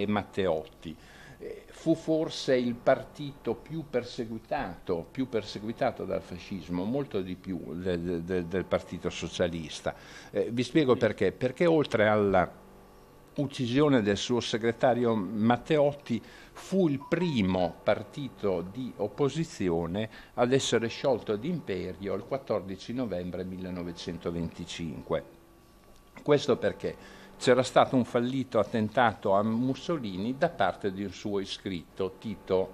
e, Matteotti. Eh, fu forse il partito più perseguitato, più perseguitato dal fascismo, molto di più del, del, del Partito Socialista. Eh, vi spiego perché. Perché oltre alla uccisione del suo segretario Matteotti, fu il primo partito di opposizione ad essere sciolto d'imperio il 14 novembre 1925. Questo perché c'era stato un fallito attentato a Mussolini da parte di un suo iscritto, Tito,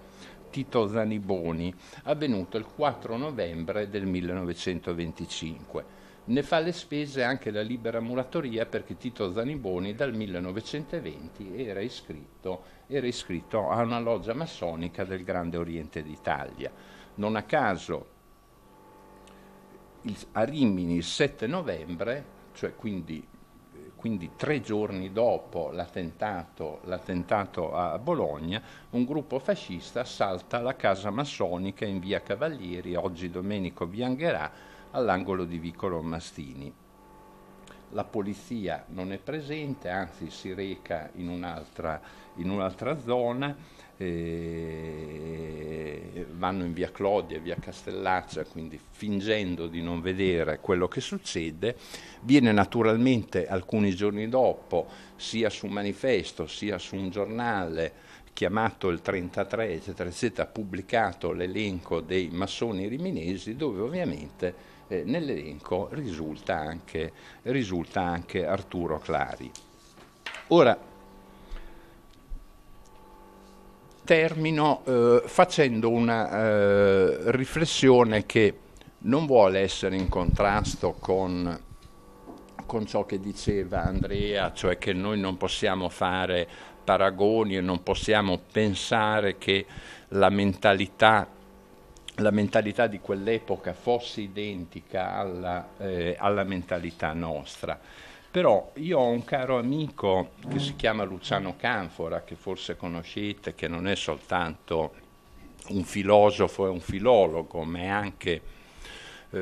Tito Zaniboni, avvenuto il 4 novembre del 1925. Ne fa le spese anche la libera muratoria perché Tito Zaniboni dal 1920 era iscritto, era iscritto a una loggia massonica del Grande Oriente d'Italia. Non a caso il, a Rimini il 7 novembre, cioè quindi, eh, quindi tre giorni dopo l'attentato, l'attentato, a Bologna, un gruppo fascista assalta la casa massonica in via Cavalieri, oggi Domenico Biangherà, all'angolo di Vicolo Mastini. La polizia non è presente, anzi si reca in un'altra, in un'altra zona, eh, vanno in via Clodia, via Castellaccia, quindi fingendo di non vedere quello che succede, viene naturalmente alcuni giorni dopo, sia su un manifesto, sia su un giornale, chiamato il 33, eccetera, eccetera, pubblicato l'elenco dei massoni riminesi, dove ovviamente eh, nell'elenco risulta anche, risulta anche Arturo Clari. Ora, termino eh, facendo una eh, riflessione che non vuole essere in contrasto con, con, ciò che diceva Andrea, cioè che noi non possiamo fare paragoni e non possiamo pensare che la mentalità la mentalità di quell'epoca fosse identica alla, eh, alla, mentalità nostra. Però io ho un caro amico che si chiama Luciano Canfora, che forse conoscete, che non è soltanto un filosofo e un filologo, ma è anche eh,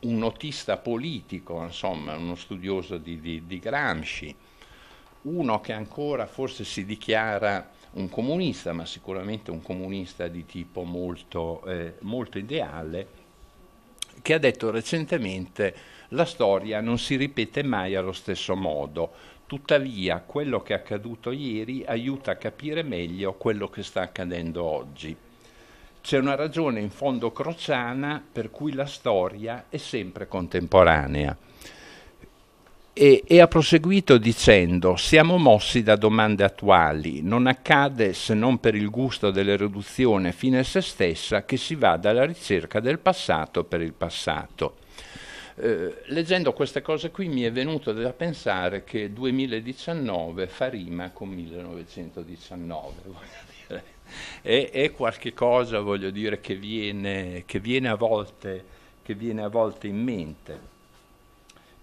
un notista politico, insomma, uno studioso di, di, di Gramsci, uno che ancora forse si dichiara un comunista, ma sicuramente un comunista di tipo molto, eh, molto ideale, che ha detto recentemente la storia non si ripete mai allo stesso modo, tuttavia quello che è accaduto ieri aiuta a capire meglio quello che sta accadendo oggi. C'è una ragione in fondo crociana per cui la storia è sempre contemporanea. E, e, ha proseguito dicendo siamo mossi da domande attuali, non accade se non per il gusto dell'erudizione fine a se stessa che si vada alla ricerca del passato per il passato. Eh, leggendo queste cose qui mi è venuto da pensare che 2019 fa rima con 1919, [LAUGHS] è, è cosa voglio dire, che viene, che viene, a, volte, che viene a volte in mente.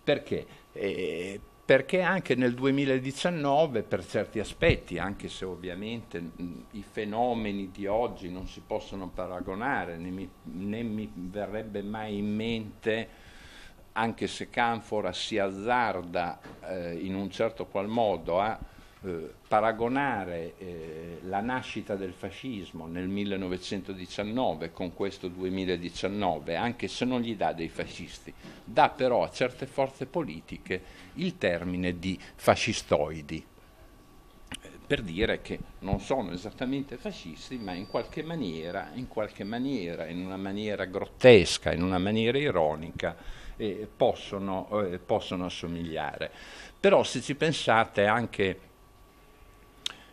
Perché? eh, perché anche nel 2019 per certi aspetti, anche se ovviamente mh, i fenomeni di oggi non si possono paragonare, né mi, né mi verrebbe mai in mente anche se Canfora si azzarda eh, in un certo qual modo a eh, eh, paragonare eh, la nascita del fascismo nel 1919 con questo 2019, anche se non gli dà dei fascisti, dà però a certe forze politiche il termine di fascistoidi, eh, per dire che non sono esattamente fascisti, ma in qualche maniera, in, qualche maniera, in una maniera grottesca, in una maniera ironica, eh, possono, possono assomigliare. Però se ci pensate anche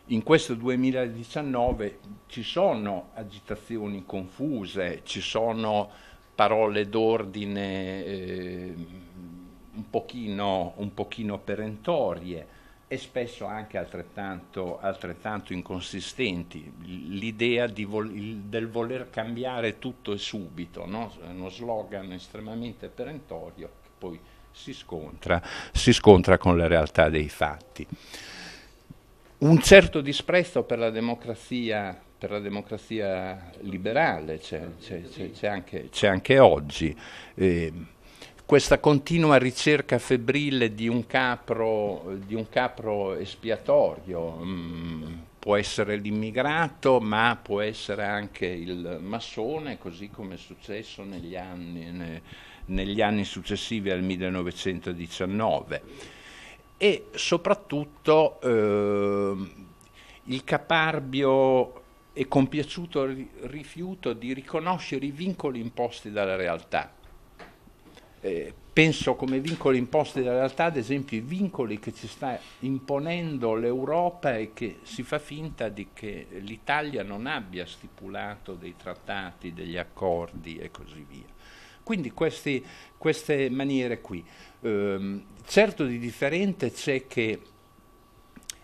in questo 2019 ci sono agitazioni confuse, ci sono parole d'ordine eh, un, pochino, un, pochino, perentorie e spesso anche altrettanto, altrettanto inconsistenti. L'idea vol- del voler cambiare tutto e subito, no? uno slogan estremamente perentorio che poi si scontra, si scontra con la realtà dei fatti un certo disprezzo per la democrazia, per la democrazia liberale c'è, c'è, c'è, anche, c'è, anche, oggi. Eh, questa continua ricerca febbrile di un capro, di un capro espiatorio. Mm, può essere l'immigrato, ma può essere anche il massone, così come è successo negli anni, ne, negli anni successivi al 1919 e soprattutto eh, il caparbio e compiaciuto rifiuto di riconoscere i vincoli imposti dalla realtà. Eh, penso come vincoli imposti dalla realtà, ad esempio, i vincoli che ci sta imponendo l'Europa e che si fa finta di che l'Italia non abbia stipulato dei trattati, degli accordi e così via. Quindi questi, queste maniere qui. Eh, certo di differente c'è che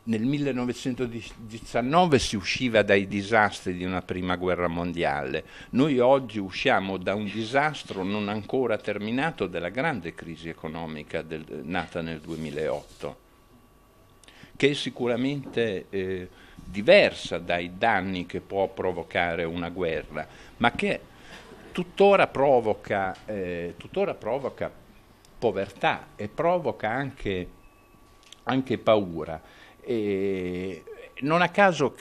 nel 1919 si usciva dai disastri di una prima guerra mondiale, noi oggi usciamo da un disastro non ancora terminato della grande crisi economica del, nata nel 2008, che è sicuramente eh, diversa dai danni che può provocare una guerra, ma che tuttora provoca, eh, tuttora provoca povertà e provoca anche, anche paura. E non a caso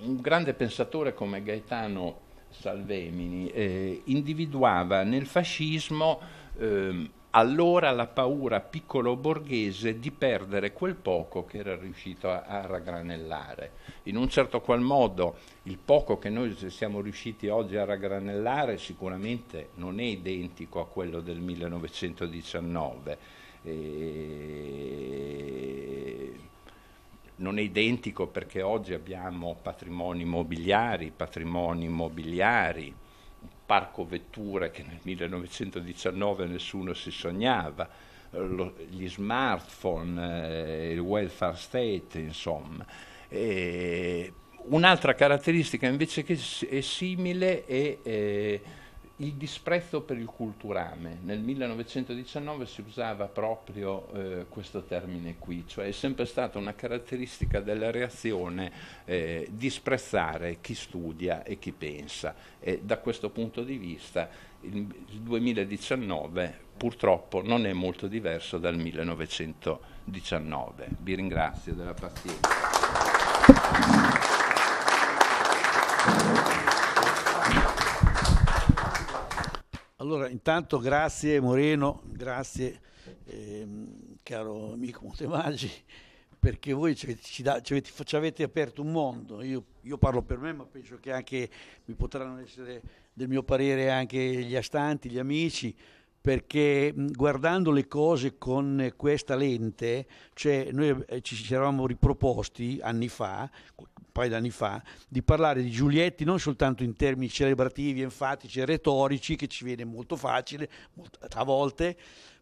un grande pensatore come Gaetano Salvemini eh, individuava nel fascismo eh, allora la paura piccolo borghese di perdere quel poco che era riuscito a, a, raggranellare. In un certo qual modo il poco che noi siamo riusciti oggi a raggranellare sicuramente non è identico a quello del 1919. E non è identico perché oggi abbiamo patrimoni mobiliari, patrimoni immobiliari, parco vetture che nel 1919 nessuno si sognava, eh, lo, gli smartphone, eh, il welfare state, insomma. E un'altra caratteristica invece che è simile è... Eh, il disprezzo per il culturame. Nel 1919 si usava proprio eh, questo termine qui, cioè è sempre stata una caratteristica della reazione eh, disprezzare chi studia e chi pensa. E da questo punto di vista il, il 2019 purtroppo non è molto diverso dal 1919. Vi ringrazio della pazienza. Allora, intanto grazie Moreno, grazie ehm, caro amico Montemaggi, perché voi ci avete, ci da, ci avete, ci avete aperto un mondo. Io, io, parlo per me, ma penso che anche mi potranno essere del mio parere anche gli astanti, gli amici, perché mh, guardando le cose con questa lente, cioè noi eh, ci eravamo riproposti anni fa, paio d'anni fa, di parlare di Giulietti non soltanto in termini celebrativi, enfatici e retorici, che ci viene molto facile a volte,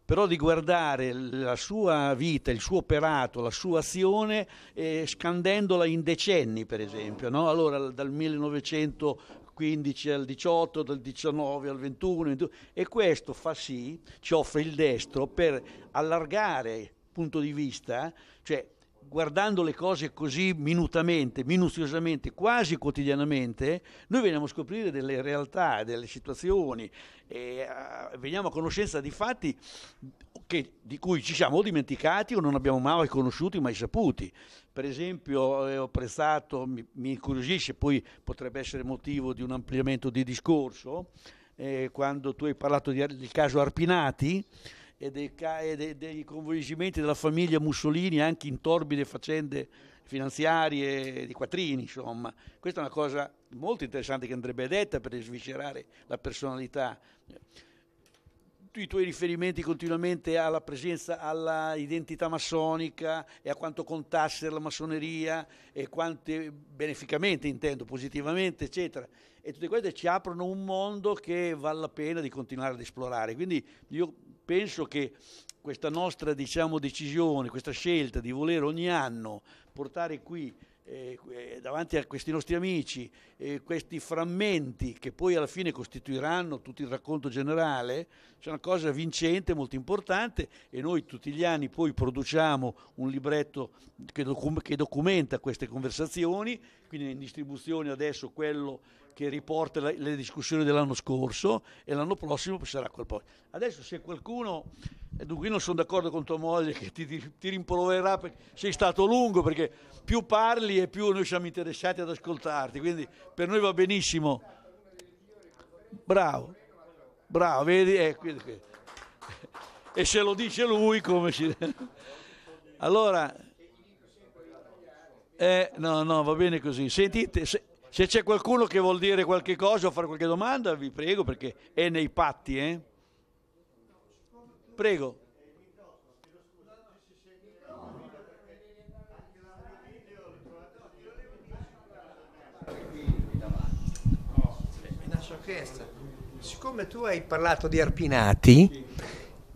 però di guardare la sua vita, il suo operato, la sua azione, eh, scandendola in decenni, per esempio. No? Allora, dal 1900 15 al 18, dal 19 al 21, 22, e questo fa sì, ci offre il destro per allargare punto di vista, cioè guardando le cose così minutamente, minuziosamente, quasi quotidianamente, noi veniamo a scoprire delle realtà, delle situazioni, e, uh, veniamo a conoscenza di fatti che, di cui ci siamo dimenticati o non abbiamo mai conosciuti, mai saputi. Per esempio, eh, ho apprezzato, mi, mi incuriosisce, poi potrebbe essere motivo di un ampliamento di discorso, eh, quando tu hai parlato del caso Arpinati e, dei, e dei, dei coinvolgimenti della famiglia Mussolini anche in torbide faccende finanziarie di quattrini, insomma. Questa è una cosa molto interessante che andrebbe detta per sviscerare la personalità. I tuoi riferimenti continuamente alla presenza, alla identità massonica e a quanto contasse la massoneria e quante beneficamente intendo, positivamente, eccetera. E tutte queste ci aprono un mondo che vale la pena di continuare ad esplorare. Quindi io penso che questa nostra diciamo, decisione, questa scelta di voler ogni anno portare qui eh, eh, davanti a questi nostri amici eh, questi frammenti che poi alla fine costituiranno tutto il racconto generale, c'è una cosa vincente, molto importante e noi tutti gli anni poi produciamo un libretto che, docu che documenta queste conversazioni, quindi in distribuzione adesso quello che riporta le, le discussioni dell'anno scorso e l'anno prossimo sarà quel posto. Adesso se qualcuno, dunque io non sono d'accordo con tua moglie che ti, ti, ti rimproverà perché sei stato lungo, perché più parli e più noi siamo interessati ad ascoltarti, quindi per noi va benissimo. Bravo, bravo, vedi? Eh, e se lo dice lui come si... Allora... Eh, no, no, va bene così. Sentite... Se... Se c'è qualcuno che vuol dire qualche cosa o fare qualche domanda, vi prego perché è nei patti. Eh? Prego. Siccome tu hai parlato di Arpinati,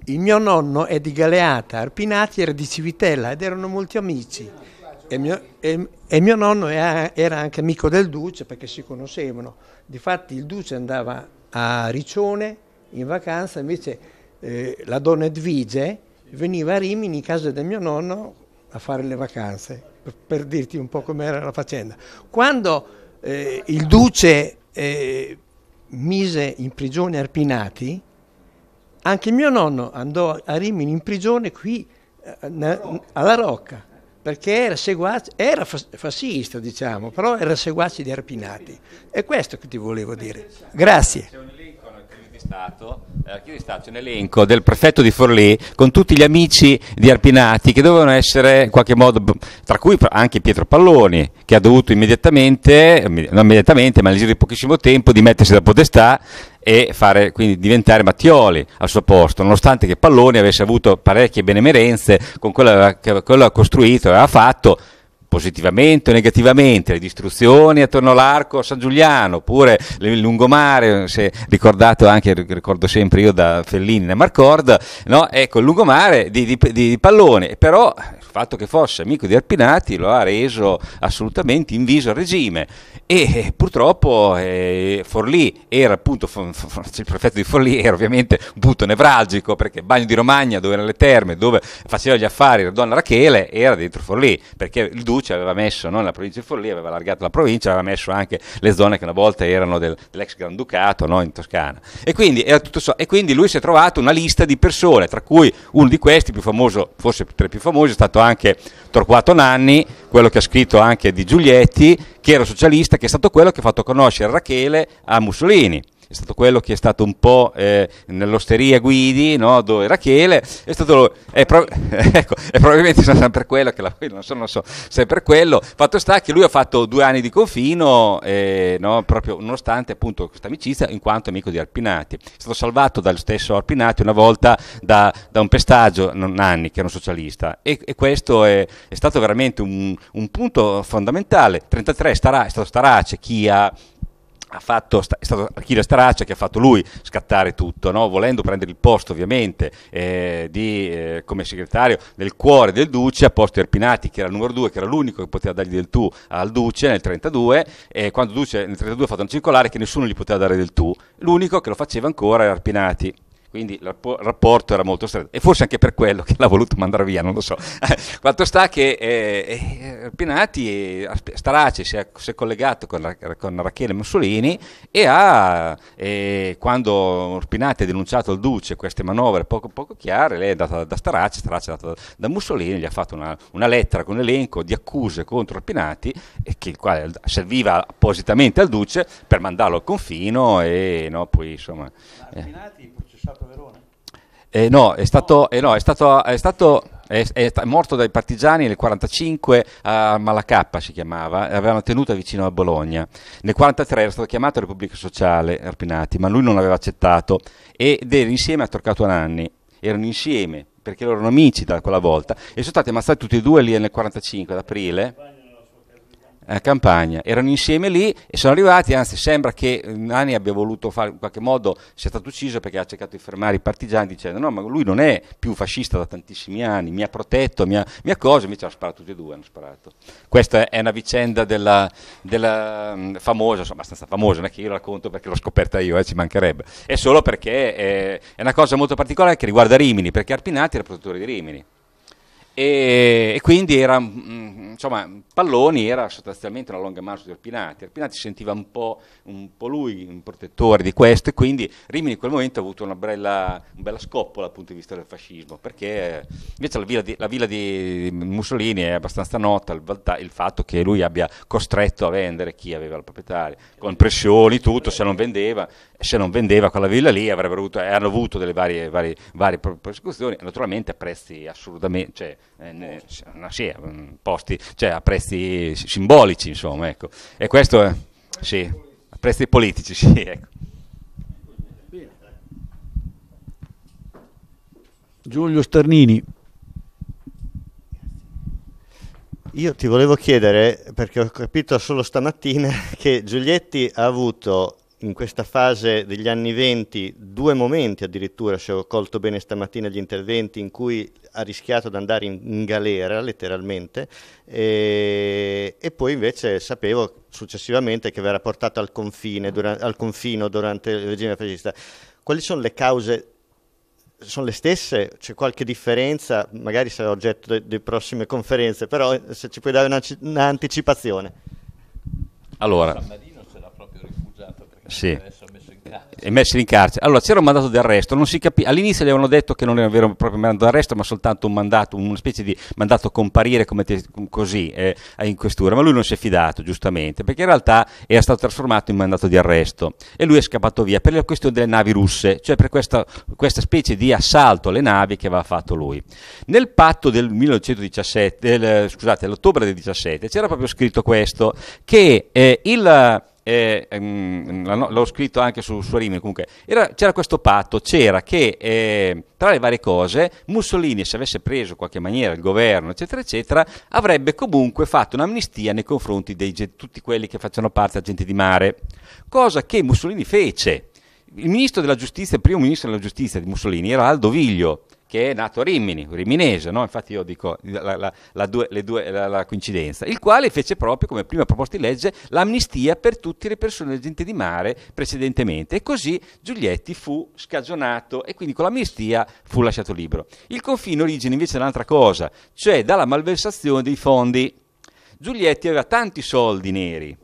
il mio nonno è di Galeata, Arpinati era di Civitella ed erano molti amici. E mio, e, e mio, nonno era anche amico del Duce perché si conoscevano. Difatti il Duce andava a Riccione in vacanza, invece eh, la donna Edvige veniva a Rimini in casa del mio nonno a fare le vacanze, per, per dirti un po' com'era la faccenda. Quando eh, il Duce eh, mise in prigione Arpinati, anche mio nonno andò a Rimini in prigione qui eh, alla Rocca perché era, seguace, era fascista, diciamo, però era seguace di Arpinati. È questo che ti volevo dire. Grazie di Stato, all'Archivio eh, di Stato un elenco del prefetto di Forlì con tutti gli amici di Arpinati che dovevano essere in qualche modo, tra cui anche Pietro Palloni, che ha dovuto immediatamente, non immediatamente, ma nel giro di pochissimo tempo, dimettersi da potestà e fare, quindi diventare Mattioli al suo posto, nonostante che Palloni avesse avuto parecchie benemerenze con quello che aveva costruito, aveva fatto, positivamente o negativamente, le distruzioni attorno all'arco a San Giuliano, oppure il lungomare, se ricordato anche, ricordo sempre io da Fellini, Marcord, no? ecco, il lungomare di, di, di pallone, però fatto che fosse amico di Arpinati lo ha reso assolutamente inviso al regime e eh, purtroppo eh, Forlì era appunto, il prefetto di Forlì era ovviamente un punto nevralgico perché Bagno di Romagna dove erano le terme, dove faceva gli affari la donna Rachele era dentro Forlì perché il Duce aveva messo non la provincia di Forlì, aveva allargato la provincia, aveva messo anche le zone che una volta erano del, dell'ex Granducato no, in Toscana e quindi, so, e quindi lui si è trovato una lista di persone tra cui uno di questi più famoso, forse tra i più famosi è stato anche anche Torquato Nanni, quello che ha scritto anche di Giulietti, che era socialista, che è stato quello che ha fatto conoscere Rachele a Mussolini è stato quello che è stato un po' eh, nell'osteria Guidi, no? dove Rachele, è stato, è pro- [LAUGHS] ecco, è probabilmente sempre quello, che la, non, so, non so se è per quello, fatto sta che lui ha fatto due anni di confino, eh, no? proprio nonostante appunto questa amicizia, in quanto amico di Arpinati, è stato salvato dallo stesso Arpinati una volta da, da un pestaggio, Nanni, che era un socialista, e, e questo è, è, stato veramente un, un punto fondamentale, 33 Starace, è stato Starace chi ha ha Fatto, è stato Achille Straccia che ha fatto lui scattare tutto, no? volendo prendere il posto ovviamente eh, di, eh, come segretario nel cuore del Duce a posto Erpinati che era il numero 2, che era l'unico che poteva dargli del tu al Duce nel 32 e quando Duce nel 32 ha fatto un circolare che nessuno gli poteva dare del tu, l'unico che lo faceva ancora era Erpinati quindi il rapporto era molto stretto e forse anche per quello che l'ha voluto mandare via, non lo so. [LAUGHS] Quanto sta che eh, eh Pinati, Starace si è, si è collegato con, con, Rachele Mussolini e ha, eh, quando Pinati ha denunciato al Duce queste manovre poco, poco chiare, lei è andata da Starace, Starace è andata da Mussolini, gli ha fatto una, una lettera con un elenco di accuse contro Pinati, che il quale serviva appositamente al Duce per mandarlo al confino e no, poi insomma... Eh lasciato Verona? Eh, no, è stato, eh, no, è stato, è stato è, è, morto dai partigiani nel 1945 a Malacappa si chiamava, aveva una tenuta vicino a Bologna. Nel 1943 era stato chiamato Repubblica Sociale Arpinati, ma lui non aveva accettato ed era insieme a Torcato Nanni, erano insieme perché erano amici da quella volta e sono stati ammazzati tutti e due lì nel 1945 ad aprile eh, campagna, erano insieme lì e sono arrivati, anzi sembra che eh, Nani abbia voluto fare in qualche modo, sia stato ucciso perché ha cercato di fermare i partigiani dicendo no ma lui non è più fascista da tantissimi anni, mi ha protetto, mi ha, mi ha cosa, invece hanno sparato tutti e due, hanno sparato. Questa è una vicenda della, della mh, mm, famosa, insomma, abbastanza famosa, non è che io la racconto perché l'ho scoperta io, eh, ci mancherebbe, è solo perché è, eh, è una cosa molto particolare che riguarda Rimini, perché Arpinati era protettore di Rimini. E, e quindi era, mh, mm, mm, insomma, Palloni era sostanzialmente una longa marcia di Alpinati Alpinati si sentiva un po', un po', lui un protettore di questo e quindi Rimini in quel momento ha avuto una bella, una bella scoppola dal punto di vista del fascismo, perché invece la villa di, la villa di Mussolini è abbastanza nota il, il, fatto che lui abbia costretto a vendere chi aveva il proprietario, con pressioni, tutto, se non vendeva, se non vendeva quella villa lì avrebbero avuto, hanno avuto delle varie, varie, varie persecuzioni, naturalmente a prezzi assolutamente... Cioè, eh, sì, mm, posti, cioè a prezzi simbolici, insomma, ecco. E questo è, sì, a prezzi politici, [LAUGHS] sì, ecco. Giulio Sternini. Io ti volevo chiedere, perché ho capito solo stamattina, [LAUGHS] che Giulietti ha avuto in questa fase degli anni venti due momenti addirittura, se ho colto bene stamattina gli interventi, in cui ha rischiato di andare in, in galera letteralmente e, eh, e, poi invece sapevo successivamente che verrà portato al, confine, durante, al confino durante il regime fascista. Quali sono le cause sono le stesse? C'è qualche differenza? Magari sarà oggetto di prossime conferenze, però se ci puoi dare un'anticipazione. Allora, sì. messo messo in carcere. Allora c'era un mandato d'arresto, non si capì. All'inizio gli avevano detto che non era un vero e proprio mandato d'arresto, ma soltanto un mandato, una specie di mandato a comparire come te, così eh, in questura. Ma lui non si è fidato, giustamente, perché in realtà era stato trasformato in mandato di arresto e lui è scappato via per la questione delle navi russe, cioè per questa, questa specie di assalto alle navi che aveva fatto lui. Nel patto del 1917, del, scusate, dell'ottobre del 17 c'era proprio scritto questo, che eh, il eh, ehm, l'ho scritto anche su, su Rimini, comunque, era, c'era questo patto, c'era che eh, tra le varie cose Mussolini, se avesse preso in qualche maniera il governo, eccetera, eccetera, avrebbe comunque fatto un'amnistia nei confronti di tutti quelli che facevano parte della gente di mare, cosa che Mussolini fece. Il ministro della giustizia, il primo ministro della giustizia di Mussolini era Aldo Viglio, che è nato a Rimini, riminese, no? infatti io dico la, la, la, due, due, la, coincidenza, il quale fece proprio come prima proposta di legge l'amnistia per tutte le persone gente di mare precedentemente e così Giulietti fu scagionato e quindi con l'amnistia fu lasciato libero. Il confine origina invece da un'altra cosa, cioè dalla malversazione dei fondi. Giulietti aveva tanti soldi neri,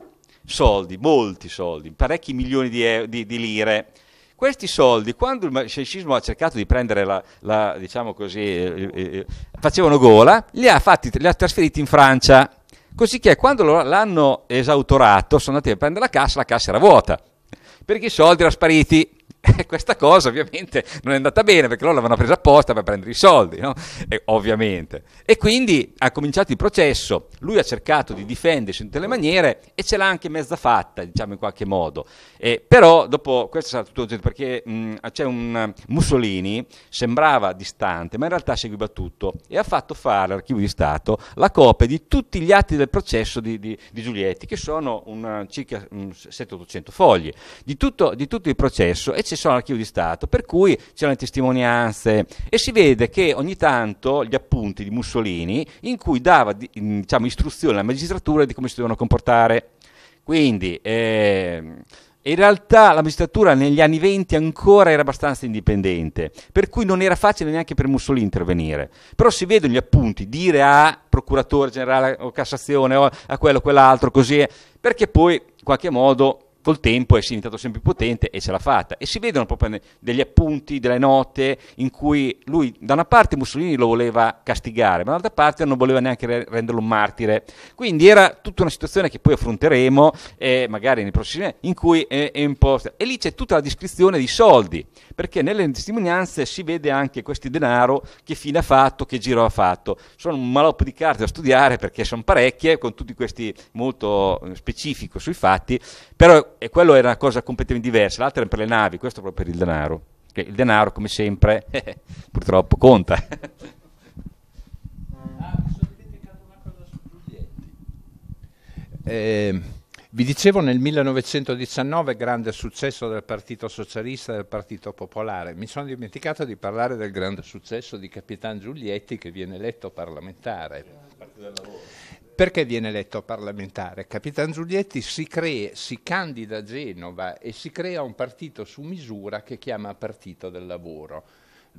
soldi, molti soldi, parecchi milioni di, di, di lire questi soldi, quando il sceismo ha cercato di prendere la, la diciamo così, eh, eh, eh, facevano gola, li ha, fatti, li ha trasferiti in Francia. Così che quando lo, l'hanno esautorato, sono andati a prendere la cassa, la cassa era vuota, perché i soldi erano spariti. [LAUGHS] E questa cosa ovviamente non è andata bene perché loro l'avevano presa apposta per prendere i soldi, no? e, ovviamente. E quindi ha cominciato il processo, lui ha cercato di difendersi in tutte le maniere e ce l'ha anche mezza fatta, diciamo in qualche modo. Eh, però dopo, questo è stato tutto perché mh, c'è un Mussolini, sembrava distante, ma in realtà seguiva tutto e ha fatto fare all'archivio di Stato la copia di tutti gli atti del processo di, di, di Giulietti, che sono una, circa 700-800 fogli, di tutto, di tutto il processo e c'è ci sono l'archivio di Stato, per cui c'erano le testimonianze e si vede che ogni tanto gli appunti di Mussolini in cui dava diciamo, istruzione alla magistratura di come si dovevano comportare. Quindi eh, in realtà la magistratura negli anni venti ancora era abbastanza indipendente, per cui non era facile neanche per Mussolini intervenire. Però si vedono gli appunti, dire a procuratore generale o Cassazione o a quello o quell'altro, così, perché poi in qualche modo col tempo è diventato sempre più potente e ce l'ha fatta. E si vedono proprio degli appunti, delle note in cui lui, da una parte Mussolini lo voleva castigare, ma dall'altra parte non voleva neanche renderlo un martire. Quindi era tutta una situazione che poi affronteremo, eh, magari nei prossimi anni, in cui è, è imposta. E lì c'è tutta la descrizione di soldi, perché nelle testimonianze si vede anche questo denaro, che fine ha fatto, che giro ha fatto. Sono un maloppo di carte da studiare perché sono parecchie, con tutti questi molto eh, specifico sui fatti, però e eh, quello era una cosa completamente diversa, l'altra era per le navi, questo proprio per il denaro. Che il denaro, come sempre, [LAUGHS] purtroppo conta. [LAUGHS] ah, mi sono dimenticato una cosa su Giulietti. Eh, vi dicevo nel 1919 grande successo del Partito Socialista e del Partito Popolare. Mi sono dimenticato di parlare del grande successo di Capitan Giulietti che viene eletto parlamentare. Perché viene eletto parlamentare? Capitan Giulietti si, crea, si candida a Genova e si crea un partito su misura che chiama Partito del Lavoro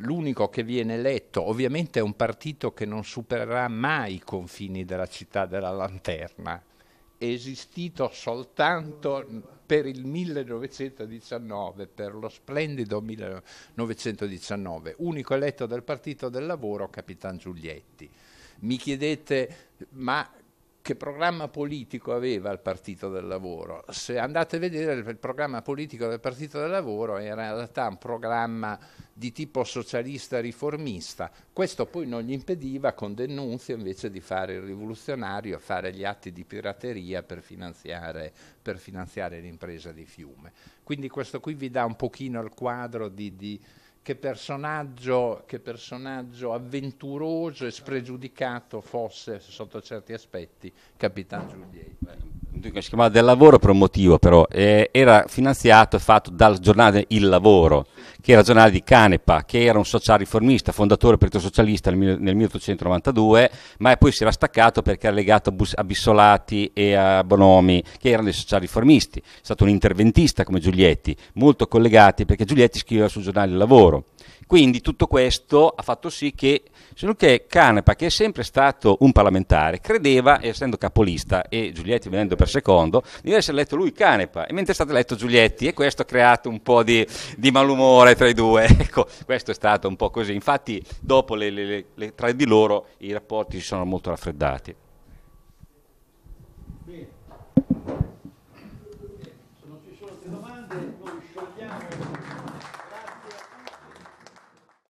l'unico che viene eletto, ovviamente è un partito che non supererà mai i confini della città della lanterna, esistito soltanto per il 1919, per lo splendido 1919, unico eletto del Partito del Lavoro, Capitan Giulietti. Mi chiedete, ma che programma politico aveva il Partito del Lavoro. Se andate a vedere il programma politico del Partito del Lavoro era in realtà un programma di tipo socialista riformista. Questo poi non gli impediva con denunzia invece di fare il rivoluzionario, fare gli atti di pirateria per finanziare, per finanziare l'impresa di Fiume. Quindi questo qui vi dà un pochino il quadro di, di che personaggio, che personaggio, avventuroso e spregiudicato fosse, sotto certi aspetti, Capitan Giuliei si chiamava del lavoro per un motivo però, eh, era finanziato e fatto dal giornale Il Lavoro, che era il giornale di Canepa, che era un social riformista, fondatore del partito socialista nel, nel 1892, ma poi si era staccato perché era legato a, Bus, a Bissolati e a Bonomi, che erano dei social riformisti, è stato un interventista come Giulietti, molto collegati perché Giulietti scriveva sul giornale Il Lavoro quindi tutto questo ha fatto sì che, se non che Canepa, che è sempre stato un parlamentare, credeva, essendo capolista e Giulietti venendo per secondo, di essere eletto lui Canepa, e mentre è stato eletto Giulietti, e questo ha creato un po' di, di malumore tra i due. [LAUGHS] ecco, questo è stato un po' così. Infatti, dopo le, le, le, tra di loro i rapporti si sono molto raffreddati.